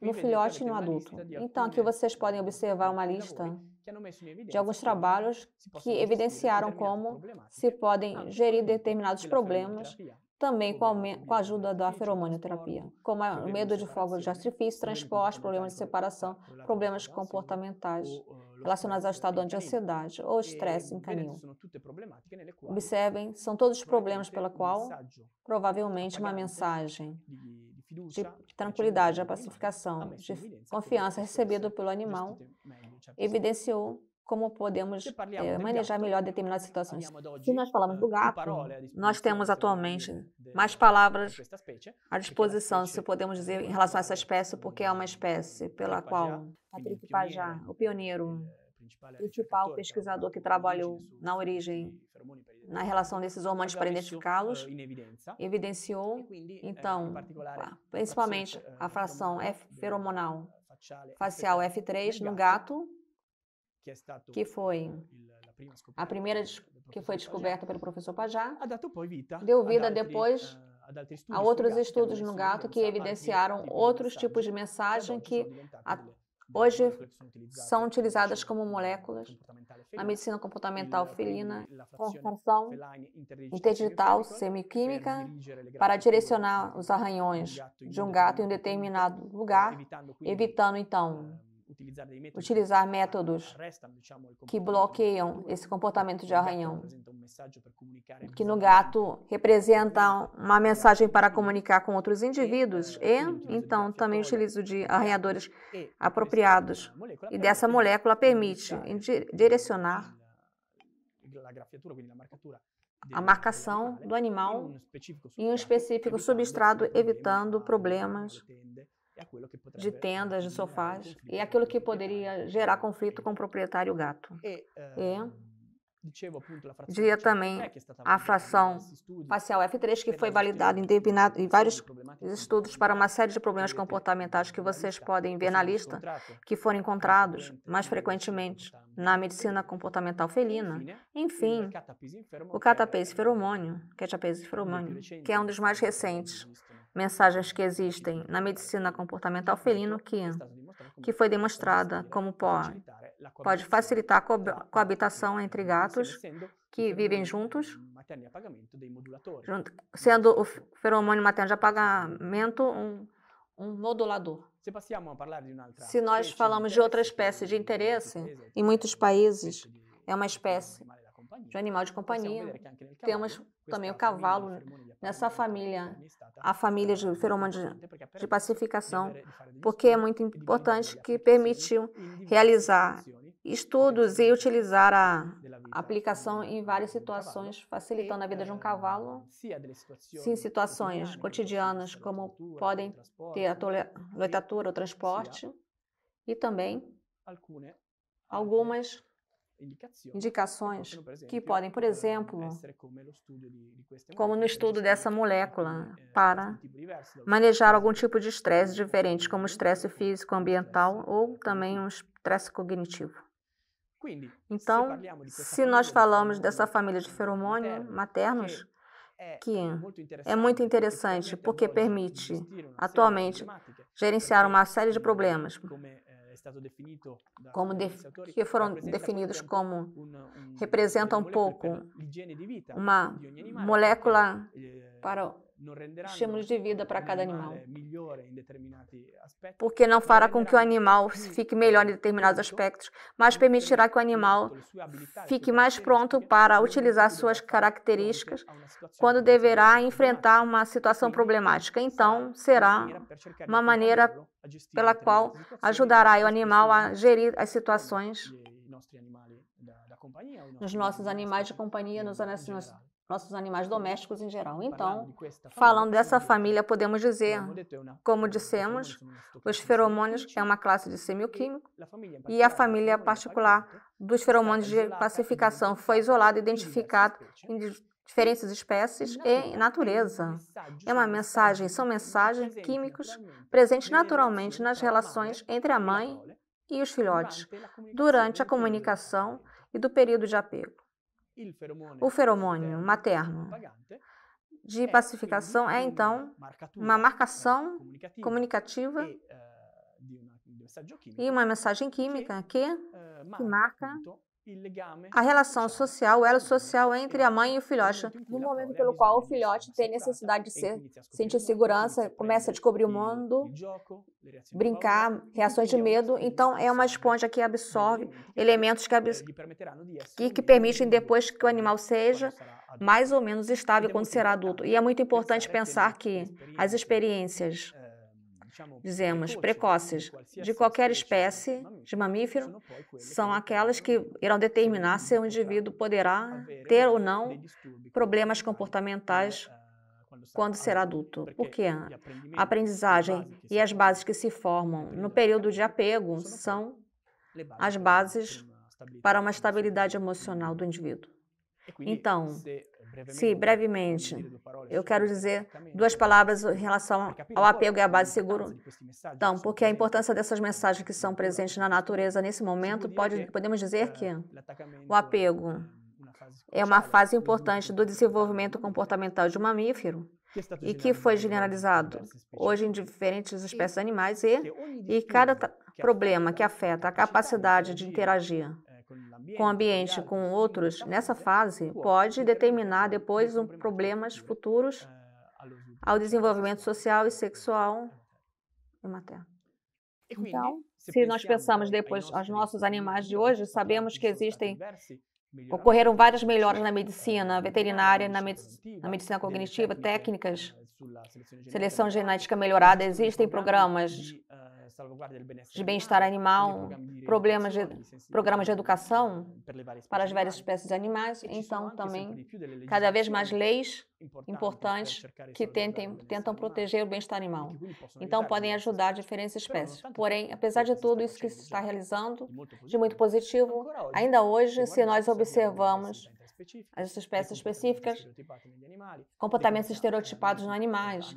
no filhote e no adulto. Então, aqui vocês podem observar uma lista de alguns né, trabalhos que evidenciaram como se podem ah, gerir determinados problemas também é com a, ajuda da feromonioterapia, como é o medo de fogos de artifício, transporte, problemas de separação, problemas assim, comportamentais relacionados ao estado de né, ansiedade ou estresse em canil. Né, Observem, são todos é problemas pela qual provavelmente uma mensagem de tipo, tranquilidade, a pacificação, de né? confiança recebido pelo animal, né, evidenciou como podemos é, manejar melhor determinadas situações. Se nós falamos eh, do gato, nós temos atualmente mais palavras à disposição, se podemos dizer, em relação a essa espécie, porque é uma espécie pela qual Patrick Pajá, o pioneiro eh, principal é tipo, né, pesquisador que trabalhou na é origem, na relação desses hormônios para identificá-los, evidenciou, eh, então, ah, principalmente eh, a fração F feromonal eh, facial F3 no gato, que foi a primeira que foi descoberta pelo professor Pajá, deu vida depois a outros estudos no gato que evidenciaram tipo outros tipos de mensagem que hoje são utilizadas como moléculas na medicina comportamental felina, com função interdigital semiquímica para direcionar os arranhões de um gato em um determinado lugar, evitando então eh, utilizar métodos que bloqueiam esse comportamento de arranhão, que no gato representa uma mensagem para comunicar com outros eh, indivíduos e, então, também utilizo de arranhadores apropriados. E dessa molécula permite direcionar a marcação do animal em um específico substrato, evitando problemas é de tendas, de sofás, e é aquilo que poderia gerar conflito com o proprietário gato. E, eh, Dizia também eh, a fração facial F3, que foi validada em vários estudos para uma série de problemas comportamentais que vocês podem ver na lista, que foram encontrados mais frequentemente na medicina comportamental felina. Enfim, o catapese feromônio, feromônio, que é um dos mais recentes mensagens que existem na medicina comportamental felino então, que, que foi demonstrada como pode, pode facilitar a co coabitação entre gatos que vivem juntos, sendo o feromônio materno de apagamento um um modulador. Se nós falamos de outra espécie de interesse, em muitos países é uma espécie de animal de companhia. Temos também o cavalo nessa família, a família de feromônios de, de pacificação, porque é muito importante que permitiu realizar estudos e utilizar a aplicação em várias situações, facilitando a vida de um eh, cavalo, sim, situações então, cotidianas, como podem ter a toilettatura né? ou transporte, e também algumas indicações que podem, por eh, exemplo, como no estudo dessa molécula, eh, para tipo manejar algum tipo de estresse diferente, como estresse físico, ambiental ou também um estresse cognitivo. Então, se nós falamos dessa família de feromônio maternos, é, que é muito interessante é porque permite, atualmente, gerenciar uma série de é problemas, como de, que foram definidos como representam um pouco uma molécula eh, para estímulos de vida para cada animal. Porque não fará com que o animal fique melhor em determinados aspectos, mas permitirá que o animal fique mais pronto para utilizar suas características quando deverá enfrentar uma situação problemática. Então, será uma maneira pela qual ajudará o animal a gerir as situações nos nossos animais de companhia, nos, nossos animais uhum. domésticos em geral. Então, falando dessa família, podemos dizer, como dissemos, os feromônios é uma classe de semioquímico e a família particular dos feromônios de pacificação foi isolada e identificada né? em diferentes espécies e natureza. É uma mensagem, são mensagens químicos né? presentes naturalmente nas relações entre a mãe né? e os filhotes durante a comunicação e do período de apego. O feromônio materno de pacificação é, então, uma marcação eh, comunicativa eh, e uma mensagem química que, eh, que marca né? a relação social era social entre a mãe e o filhote. No momento pelo qual o filhote tem necessidade de ser, sentir segurança, começa a né? descobrir o mundo, brincar, reações de é medo, então né? é uma esponja que absorve elementos que, que, que permitem depois que o animal seja mais ou menos estável quando será adulto. E é muito importante é pensar que as experiências é, Dizemos precoces, assim, de assim, qualquer assim, espécie de mamífero, é são aquelas né? que irão determinar se o um indivíduo poderá ter ou não problemas comportamentais quando ah, será adulto. quê? a aprendizagem e as bases que se formam tá no período de apego são as bases para uma estabilidade emocional do indivíduo. É então, Sim, brevemente. Eu quero dizer é duas palavras em relação é ao apego e à base seguro. Então, porque a importância dessas mensagens que são presentes na natureza nesse momento, pode, podemos dizer eh, que o apego é uma fase importante do desenvolvimento comportamental de um mamífero e que foi generalizado hoje em diferentes espécies animais e, é e cada problema que afeta a capacidade de interagir com o ambiente, tá com então, assim, outros, nessa fase, pode determinar depois um problemas futuros é, tá ao desenvolvimento assim. social e sexual é, tá. Então, se nós pensamos depois aos nossos animais de hoje, sabemos que existem Ocorreram várias melhoras na medicina né? veterinária, na, é na, né? medicina cognitiva, técnicas, né? seleção genética melhorada. Existem programas ah, de bem-estar animal, problemas de, programas de educação para as várias espécies de animais. Então, também, cada vez mais leis importantes que tentem, tentam proteger o bem-estar animal. Então, podem ajudar diferentes espécies. Porém, apesar de tudo isso que se está realizando, de muito positivo, ainda hoje, se nós observamos as espécies é específicas, comportamentos estereotipados é nos animais,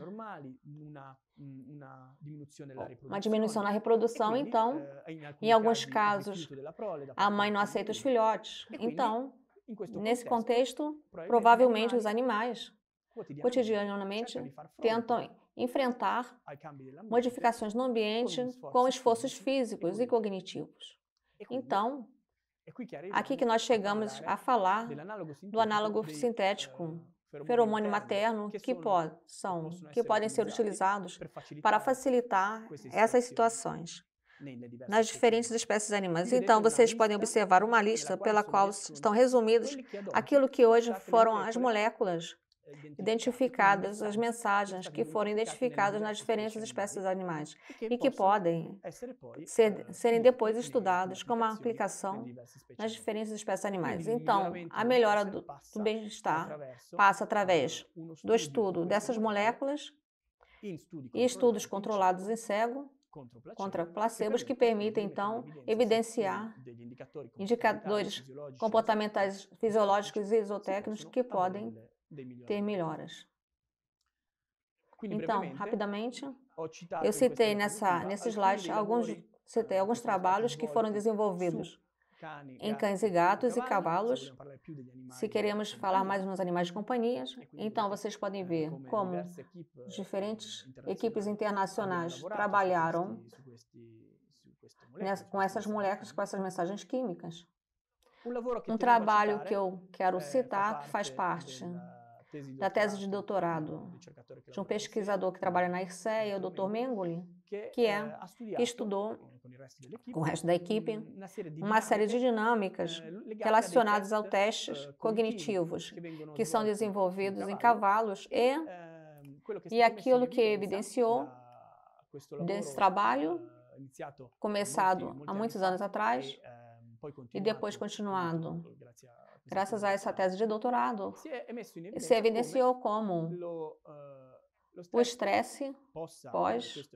uma diminuição na reprodução, então, eh, em alguns casos, a mãe não aceita os filhotes. Então, nesse contexto, provavelmente os animais, cotidianamente, tentam enfrentar modificações no ambiente com esforços físicos e cognitivos. Então, é Aqui que nós chegamos a falar do análogo sintético, ah, feromônio materno, que, po são, que podem ser utilizados para facilitar essas situações nas diferentes espécies animais. Então, vocês podem observar uma lista pela qual estão resumidos aquilo que hoje foram as moléculas identificadas as mensagens que foram identificadas nas diferentes espécies animais e que podem ser, serem depois estudadas como aplicação nas diferentes espécies animais. Então, a melhora do, do bem-estar passa através do estudo dessas moléculas e estudos controlados em cego contra placebos que permitem, então, evidenciar indicadores comportamentais fisiológicos e isotécnicos que podem ter melhoras. Então, rapidamente, eu citei nessa, nesse slide alguns, citei eh, alguns trabalhos que foram desenvolvidos em cães e gatos e cavalos. Se queremos eh, falar mais nos animais de companhias, então vocês podem eh, ver como diferentes equipes internacionais trabalharam com essas moléculas, com essas mensagens químicas. Um trabalho que eu quero citar, que faz parte tese da tese de doutorado né, de um pesquisador que trabalha na IRSEA, o Dr. Mengoli, que é que é, eh, estudou com o resto da equipe uma série de dinâmicas eh, relacionadas aos testes eh, cognitivos que são desenvolvidos em cavalos e e aquilo que evidenciou desse trabalho começado há muitos anos atrás e ehm, depois continuado graças a essa tese de doutorado, se é, é é evidenciou né, como ah, o estresse pós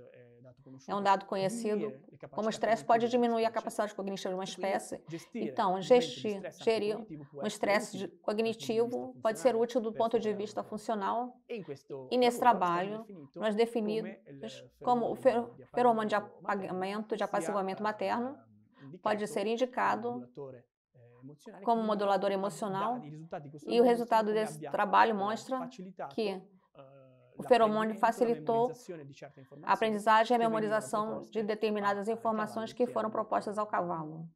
é um dado conhecido, como o estresse pode diminuir a capacidade cognitiva de uma então, espécie. Então, gestir, gerir um estresse cognitivo pode ser útil do ponto de vista funcional. E nesse trabalho, nós definimos como o feromônio de apagamento, de apaziguamento ah, materno, pode ser indicado como modulador emocional, e o resultado desse trabalho mostra que ah, o feromônio facilitou a aprendizagem e a memorização de determinadas informações que foram propostas ao cavalo,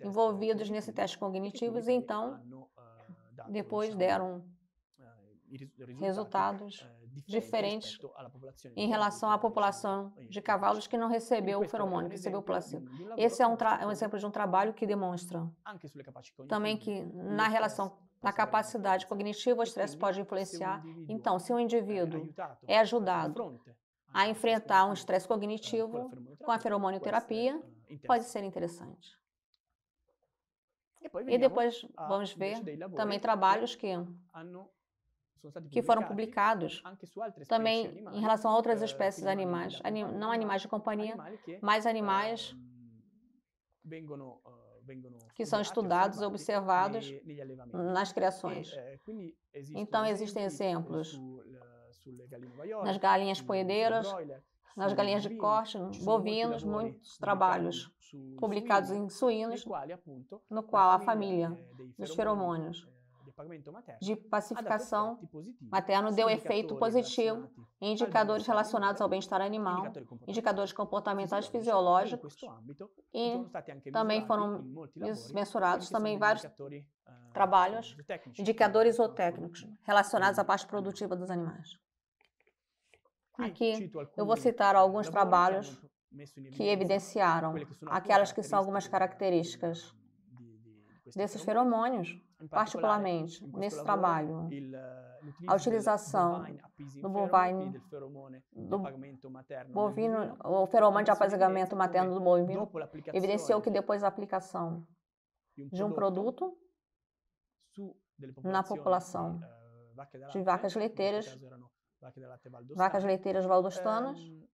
envolvidos nesse teste cognitivo, e então ah, depois deram eh, resultados eh, diferentes em relação à população de cavalos que não recebeu o feromônio, que recebeu o placebo. Esse é um, é um exemplo de um trabalho que demonstra também que na relação na capacidade cognitiva, o estresse pode influenciar. Então, se um indivíduo é ajudado a enfrentar um estresse eh, cognitivo com a feromonioterapia, eh, pode ser interessante. E depois vamos ver também trabalhos que que foram publicados também em relação a outras eh, espécies de animais, não animais de companhia, mas animais ehm, eh, que são estudados, observados nas criações. Eh, então existem exemplos nas galinhas poedeiras, nas galinhas de corte, bovinos, muitos trabalhos publicados em suínos, no qual a família dos feromônios pagamento materno. De ah, pacificação materno tipo, deu efeito positivo em tá, indicadores relacionados ao bem-estar animal, indicadores comportamentais fisiológicos e também foram mensurados também vários eh, trabalhos, indicadores eh, técnicos relacionados à parte produtiva dos animais. Aqui eu vou citar alguns trabalhos que evidenciaram aquelas que são algumas eh, características desses feromônios particularmente nesse trabalho, eh, a utilização do bovine, do bovino, o feromônio de apagamento materno do bovino, evidenciou que depois da aplicação de um produto na população eh, de vacas leiteiras, vacas leiteiras valdostanas, ehm,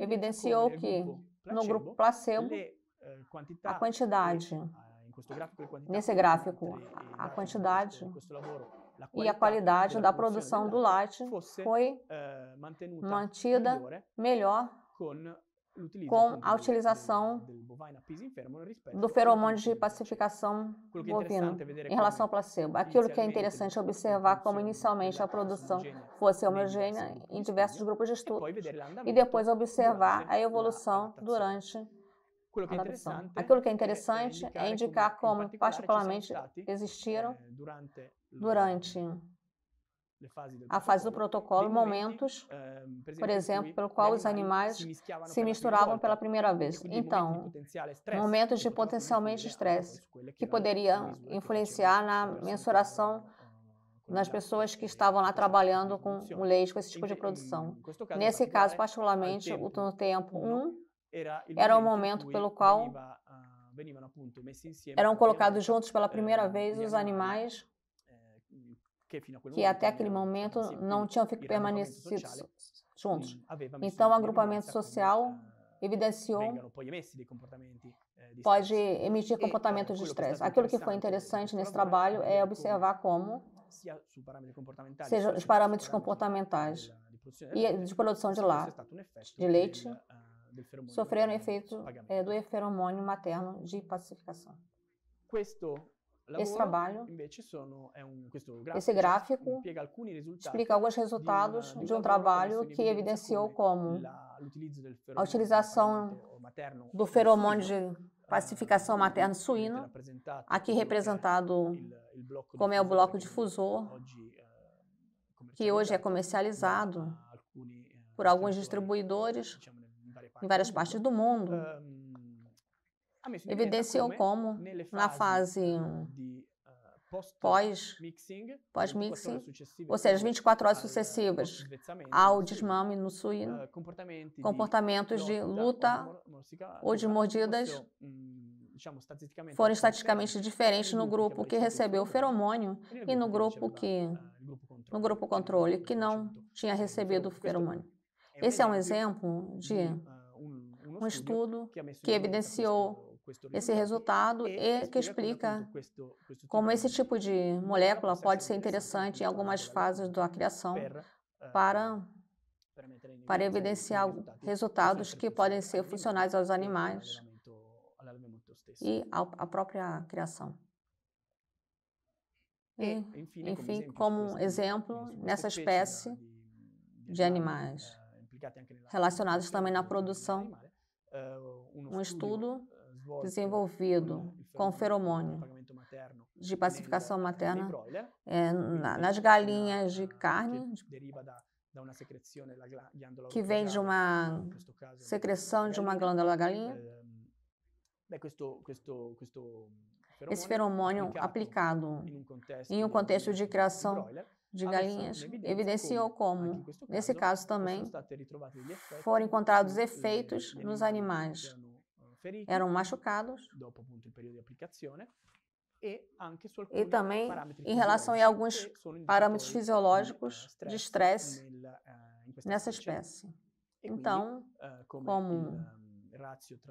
evidenciou que no grupo placebo eh, a quantidade nesse gráfico eh, a quantidade e a qualidade da produção do latte foi eh, mantida melhor com a utilização do feromônio de pacificação bovina em relação ao placebo. Aquilo que é interessante observar como inicialmente a produção fosse homogênea em diversos grupos de estudo e depois observar a evolução durante Aquilo que, é interessante é indicar como, particularmente, existiram eh, durante a fase do protocolo momentos, ehm, por exemplo, pelo qual os animais se misturavam pela primeira vez. Então, momentos de potencialmente estresse que poderiam influenciar na mensuração eh, nas pessoas que estavam lá tipo trabalhando com leite, com esse tipo de produção. Nesse caso, particularmente, no tempo 1, um, era o momento pelo qual eram colocados juntos pela primeira vez os animais que até aquele momento não tinham permanecido juntos. Então, o agrupamento social evidenciou pode emitir comportamentos de estresse. Aquilo que foi interessante nesse trabalho é observar como sejam os parâmetros comportamentais e de produção de, lá, de leite sofreram efeito é, do feromônio materno de pacificação. Questo Esse trabalho, sono, é um, gráfico, esse gráfico, explica alguns resultados de um trabalho que evidenciou como a utilização do feromônio de eh, pacificação materna suína, aqui representado como é o bloco difusor, eh, que hoje é comercializado eh, por alguns distribuidores em várias partes do mundo, ah, tá evidenciou como, na fase ah, pós-mixing, pós ou seja, as 24 horas sucessivas ao desmame no suíno, ah, comportamentos de luta ou de mordidas hum, foram estatisticamente né? diferentes no grupo que recebeu o feromônio e no grupo que no grupo controle que não tinha recebido é o é feromônio. É Esse é um exemplo de hum, um estudo que é evidenciou esse resultado e que é explica como tipo esse tipo de molécula pode ser interessante em algumas fases da criação eh, para, para evidenciar resultados que podem ser funcionais aos animais e à própria criação. E, enfim, como exemplo, nessa espécie de animais eh, relacionados também na produção eh, um estudo eh, desenvolvido com feromônio de né, pacificação materna é, nas galinhas de carne tipo que vem de uma secreção de uma glândula da galinha. Ehm, Esse feromônio aplicado em um contexto de criação de galinhas evidenciou como, nesse caso também, né? foram então, encontrados eh, eh, efeitos é nos animais. Eram machucados e também em relação a alguns parâmetros eh, fisiológicos de estresse nessa espécie. Então, como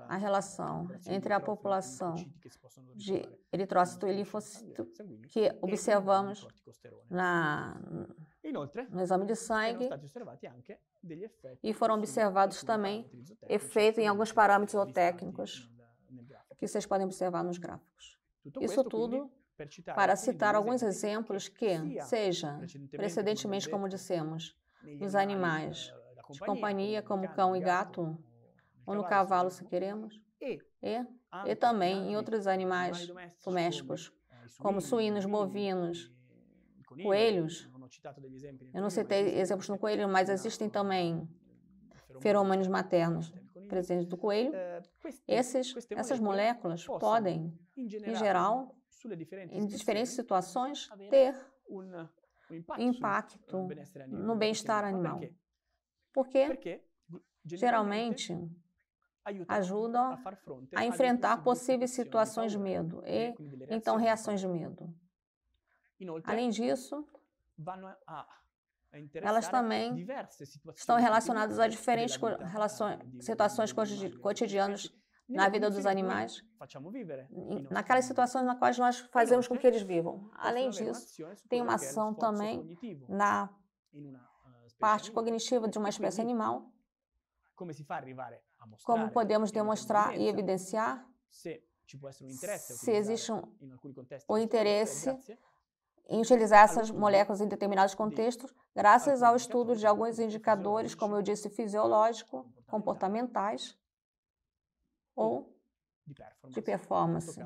a relação entre a população de eritrócito e linfócito que observamos na, no exame de sangue e foram observados tipo também efeitos em alguns parâmetros técnicos que vocês podem observar nos gráficos. Isso tudo para citar alguns exemplos que, seja precedentemente, como dissemos, nos animais eh, de companhia, como cão e gato, ou no cavalo, se queremos. E, é. ah, e, e também em outros animais domésticos, como suínos, né? bovinos, coelhos. Eu não citei né? exemplos no é coelho, mas existem também feromônios maternos presentes do coelho. Eh, Esses, essas né? moléculas podem, em geral, é em diferentes situações, ter impacto no bem-estar animal. Por quê? Geralmente, ajudam a enfrentar possíveis situações de medo e, então, reações de medo. Além disso, elas também estão relacionadas a diferentes situações cotidianas na vida dos animais, naquelas situações nas quais nós fazemos com que eles vivam. Além disso, tem uma ação também na ah, parte cognitiva de uma espécie animal. Como se faz como podemos demonstrar e evidenciar? Se, tipo, existe um, o interesse é em é utilizar essas moléculas em determinados contextos, graças ao estudo de alguns tipo, indicadores, como eu tipo, disse, fisiológicos, comportamentais ou de performance.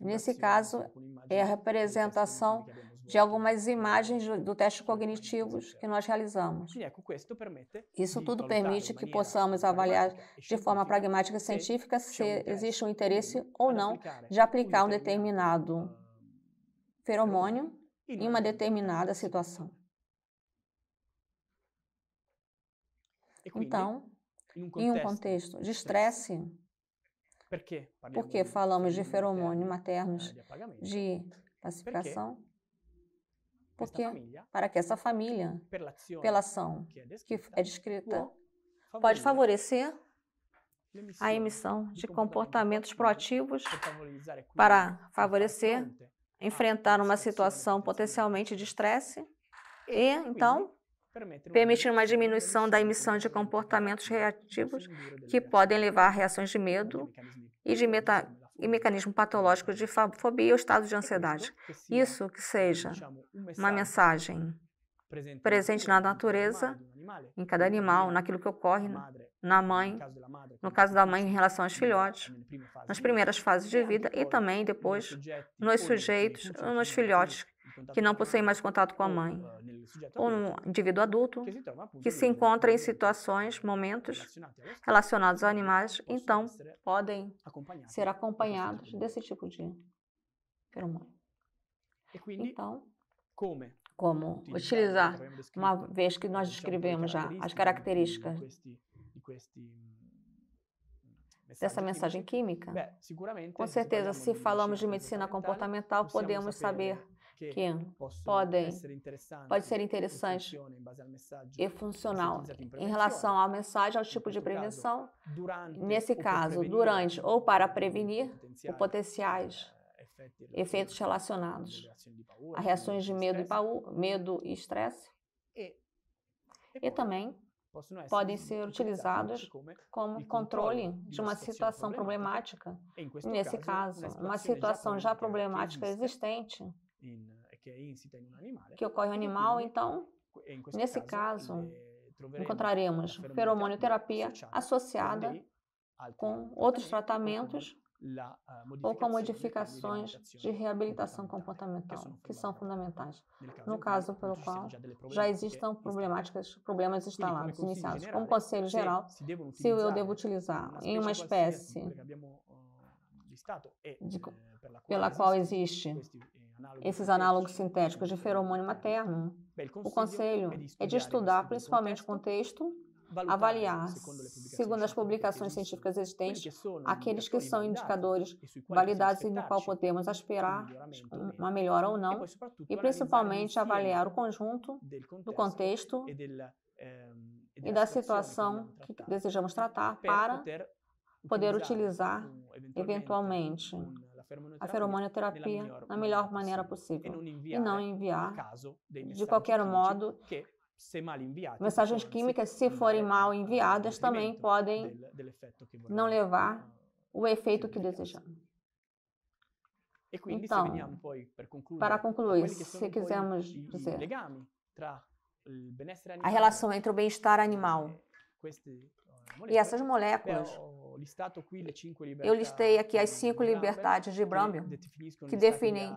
Nesse caso, é, é a representação de algumas imagens do teste cognitivos que nós realizamos. É Isso tudo permite que possamos avaliar de forma pragmática e científica se existe um interesse ou não de aplicar um determinado ah, feromônio em uma é determinada situação. Então, em um contexto de estresse, porque falamos de feromônio maternos eh, de pacificação? Porque para que essa hum. família, pelação que é descrita, é pode favorecer a emissão de comportamentos proativos é para favorecer enfrentar uma situação potencialmente de estresse e, então, permitir uma diminuição da emissão de comportamentos reativos que podem levar a reações de medo e de meta e mecanismo patológico de fobia ou estado de ansiedade. Isso que seja uma mensagem presente na natureza, em cada animal, naquilo que ocorre na mãe, no caso da mãe em relação aos filhotes, nas primeiras fases de vida e também depois nos sujeitos, nos filhotes que não possuem mais contato com a mãe um né? indivíduo adulto que é se né? encontra em situações, momentos relacionados a né? animais, então podem ser acompanhados desse tipo de feromônio. Então, como utilizar, uma vez que nós descrevemos já as características mm, dessa mensagem química? Com certeza, se falamos de medicina comportamental, podemos saber que, podem né, ser interessantes, pode ser interessante e, funcional em relação à mensagem, ao tipo de prevenção. nesse caso, durante ou para prevenir potenciais eh, efeitos relacionados a reações de medo e paú, medo e estresse. E também podem ser utilizados como controle de uma situação problemática. Nesse caso, uma situação já problemática existente in, che è insita in un animale. Che ocorre un animale, então, nesse caso, caso eh, encontraremos feromonioterapia associada com outros tratamentos eh, ou com modificações de reabilitação comportamental, que são fundamentais, no caso pelo qual já existam problemáticas, problemas instalados, iniciados. Como conselho geral, se eu devo utilizar em uma espécie eh, de, pela qual existe esses análogos sintéticos de feromônio materno, o conselho é de estudar principalmente o contexto, avaliar, segundo as publicações científicas existentes, aqueles que são indicadores validados e no qual podemos aspirar uma melhora ou não, e principalmente avaliar o conjunto do contexto e ehm, da situação que desejamos tratar para poder utilizar eventualmente a feromonioterapia na melhor maneira possível e não enviar, de qualquer modo, mensagens químicas, se forem mal enviadas, também podem não levar eh, o efeito que desejamos. Então, para concluir, se quisermos dizer, a relação entre o bem-estar animal eh, e essas moléculas listato qui le cinque libertà. Eu listei aqui as cinco liberdades de Brumbium que definem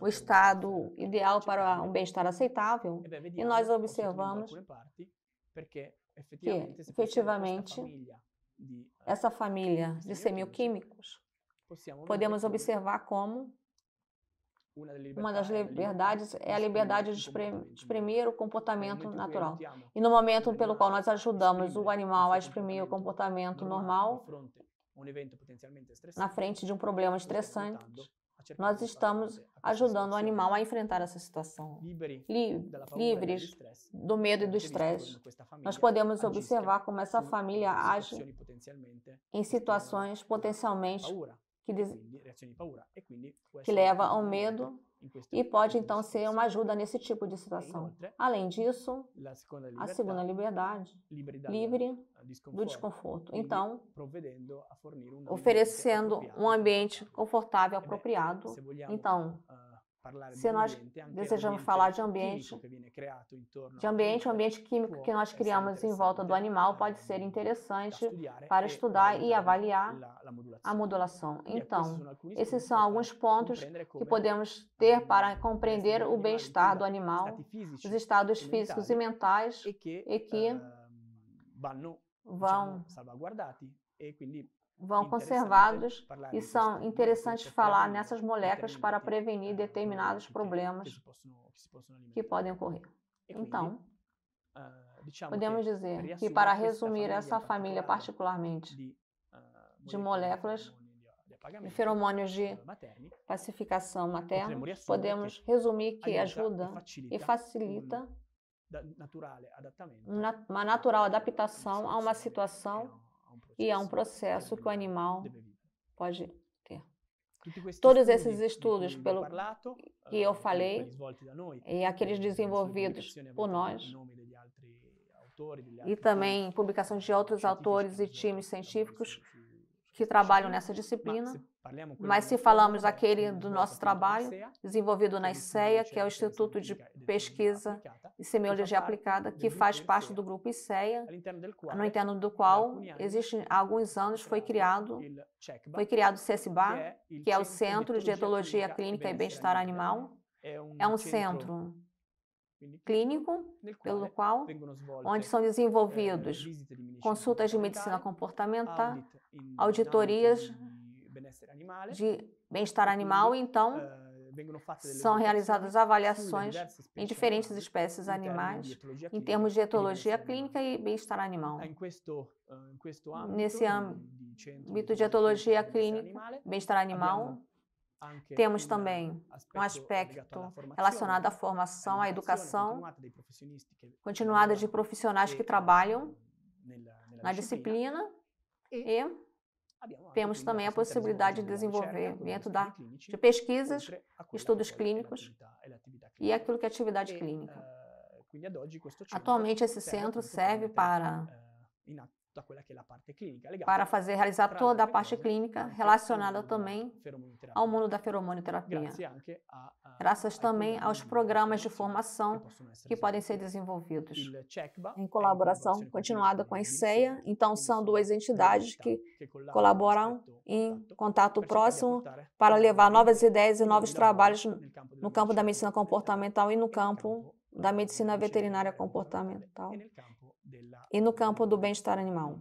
o estado ideal para um bem-estar aceitável e nós observamos que efetivamente eh, essa família de semioquímicos podemos observar como uma das liberdades é a liberdade de exprimir o comportamento natural. E no momento pelo qual nós ajudamos o animal a exprimir o comportamento normal, na frente de um problema estressante, nós estamos ajudando o animal a enfrentar essa situação. livres do medo e do estresse, nós podemos observar como essa família age em situações potencialmente que, des... que leva ao medo e pode então ser uma ajuda nesse tipo de situação. Além disso, a segunda liberdade, livre eh, do desconforto. Então, oferecendo um ambiente confortável apropriado. Então, eh, se nós desejamos falar de ambiente, de ambiente, o ambiente químico que nós criamos em volta do animal eh, pode ser interessante para estudar e avaliar a modulação. Então, esses são alguns pontos que podemos ter para compreender o bem-estar do animal, os estados físicos e mentais e que ehm, vão vão conservados e são né? interessantes falar nessas moléculas para prevenir determinados problemas que podem ocorrer. Então, ah, podemos dizer que, para resumir essa tá família particularmente de ah, moléculas e feromônios de ah, pacificação materna, né? podemos resumir que ajuda e facilita tá? uma natural adaptação a uma é situação e é um processo que o animal pode ter. Todos esses estudos pelo que eu eh, falei e aqueles eh, desenvolvidos por nós e também publicações de outros autores e times científicos que trabalham nessa disciplina. Mas se falamos aquele do nosso trabalho, desenvolvido na ICEA, que é o Instituto de Pesquisa de semiologia aplicada, que faz parte do grupo ICEA, no interno do qual existe há alguns anos foi criado foi criado o CESBA, que é o é Centro de Etologia Clínica e Bem-Estar Animal. É um é centro clínico, pelo qual, onde são desenvolvidos eh, consultas de medicina comportamental, auditorias de bem-estar animal, então eh, são realizadas avaliações em diferentes espécies animais em termos de etologia clínica e bem-estar animal. Ah, ah, Nesse âmbito de etologia clínica, bem-estar animal, temos também um aspecto relacionado à formação, à educação continuada de profissionais que trabalham na disciplina e é Temos também a possibilidade de desenvolvimento da, de pesquisas, estudos clínicos e aquilo que é atividade clínica. Ah, Atualmente, esse centro serve para ah, quella che è la parte clinica legata para fazer realizar toda a parte clínica relacionada também ao mundo da feromonoterapia. Grazie anche a, Graças também aos programas de formação que, que podem ser desenvolvidos. Em colaboração continuada com a ICEA, então são duas entidades que colaboram em contato próximo para levar novas ideias e novos trabalhos no campo da medicina comportamental e no campo da medicina veterinária comportamental e no campo do bem-estar animal.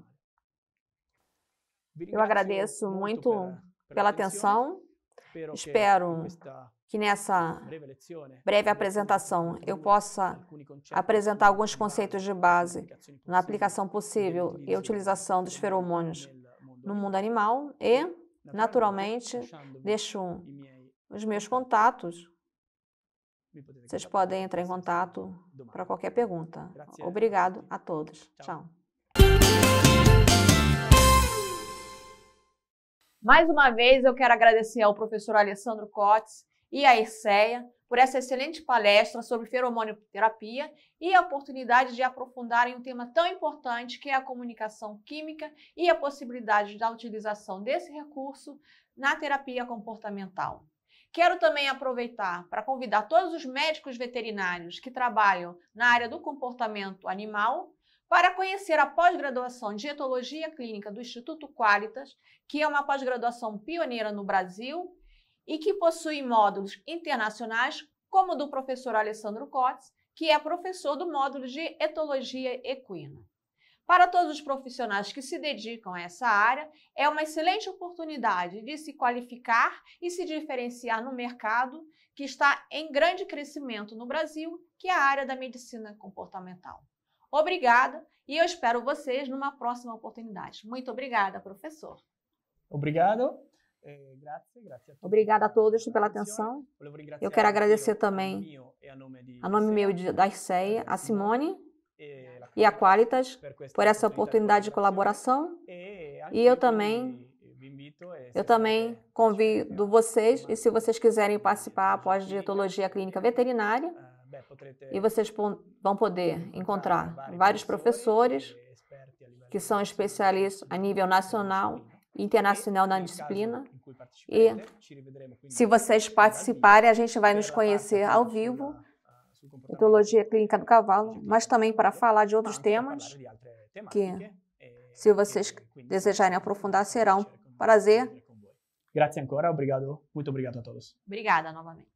Eu agradeço muito pela atenção. Espero que nessa breve apresentação eu possa apresentar alguns conceitos de base na aplicação possível e utilização dos feromônios no mundo animal e, naturalmente, deixo os meus contatos vocês podem entrar em contato para qualquer pergunta. Obrigado a todos. Tchau. Mais uma vez, eu quero agradecer ao professor Alessandro Cotes e à ESEA por essa excelente palestra sobre terapia e a oportunidade de aprofundarem um tema tão importante que é a comunicação química e a possibilidade da utilização desse recurso na terapia comportamental. Quero também aproveitar para convidar todos os médicos veterinários que trabalham na área do comportamento animal para conhecer a pós-graduação de Etologia Clínica do Instituto Qualitas, que é uma pós-graduação pioneira no Brasil e que possui módulos internacionais, como o do professor Alessandro Cotes, que é professor do módulo de Etologia Equina. Para todos os profissionais que se dedicam a essa área, é uma excelente oportunidade de se qualificar e se diferenciar no mercado que está em grande crescimento no Brasil, que é a área da medicina comportamental. Obrigada e eu espero vocês numa próxima oportunidade. Muito obrigada, professor. Obrigado. É, obrigada a todos pela atenção. Eu quero agradecer também, a nome meu da ICEA, a Simone e a Qualitas por essa oportunidade de colaboração. É, e eu também eu é, também é convido vocês, e se vocês quiserem participar após dietologia clínica veterinária, e vocês vão poder encontrar vários professores que são especialistas a nível nacional e internacional na disciplina. E né, se vocês participarem, a gente vai nos conhecer ao vivo etologia clínica do cavalo, né? mas também para falar de outros temas é que, é, se vocês desejarem aprofundar, será um prazer. Grazie ancora, obrigado, muito obrigado a todos. Obrigada novamente.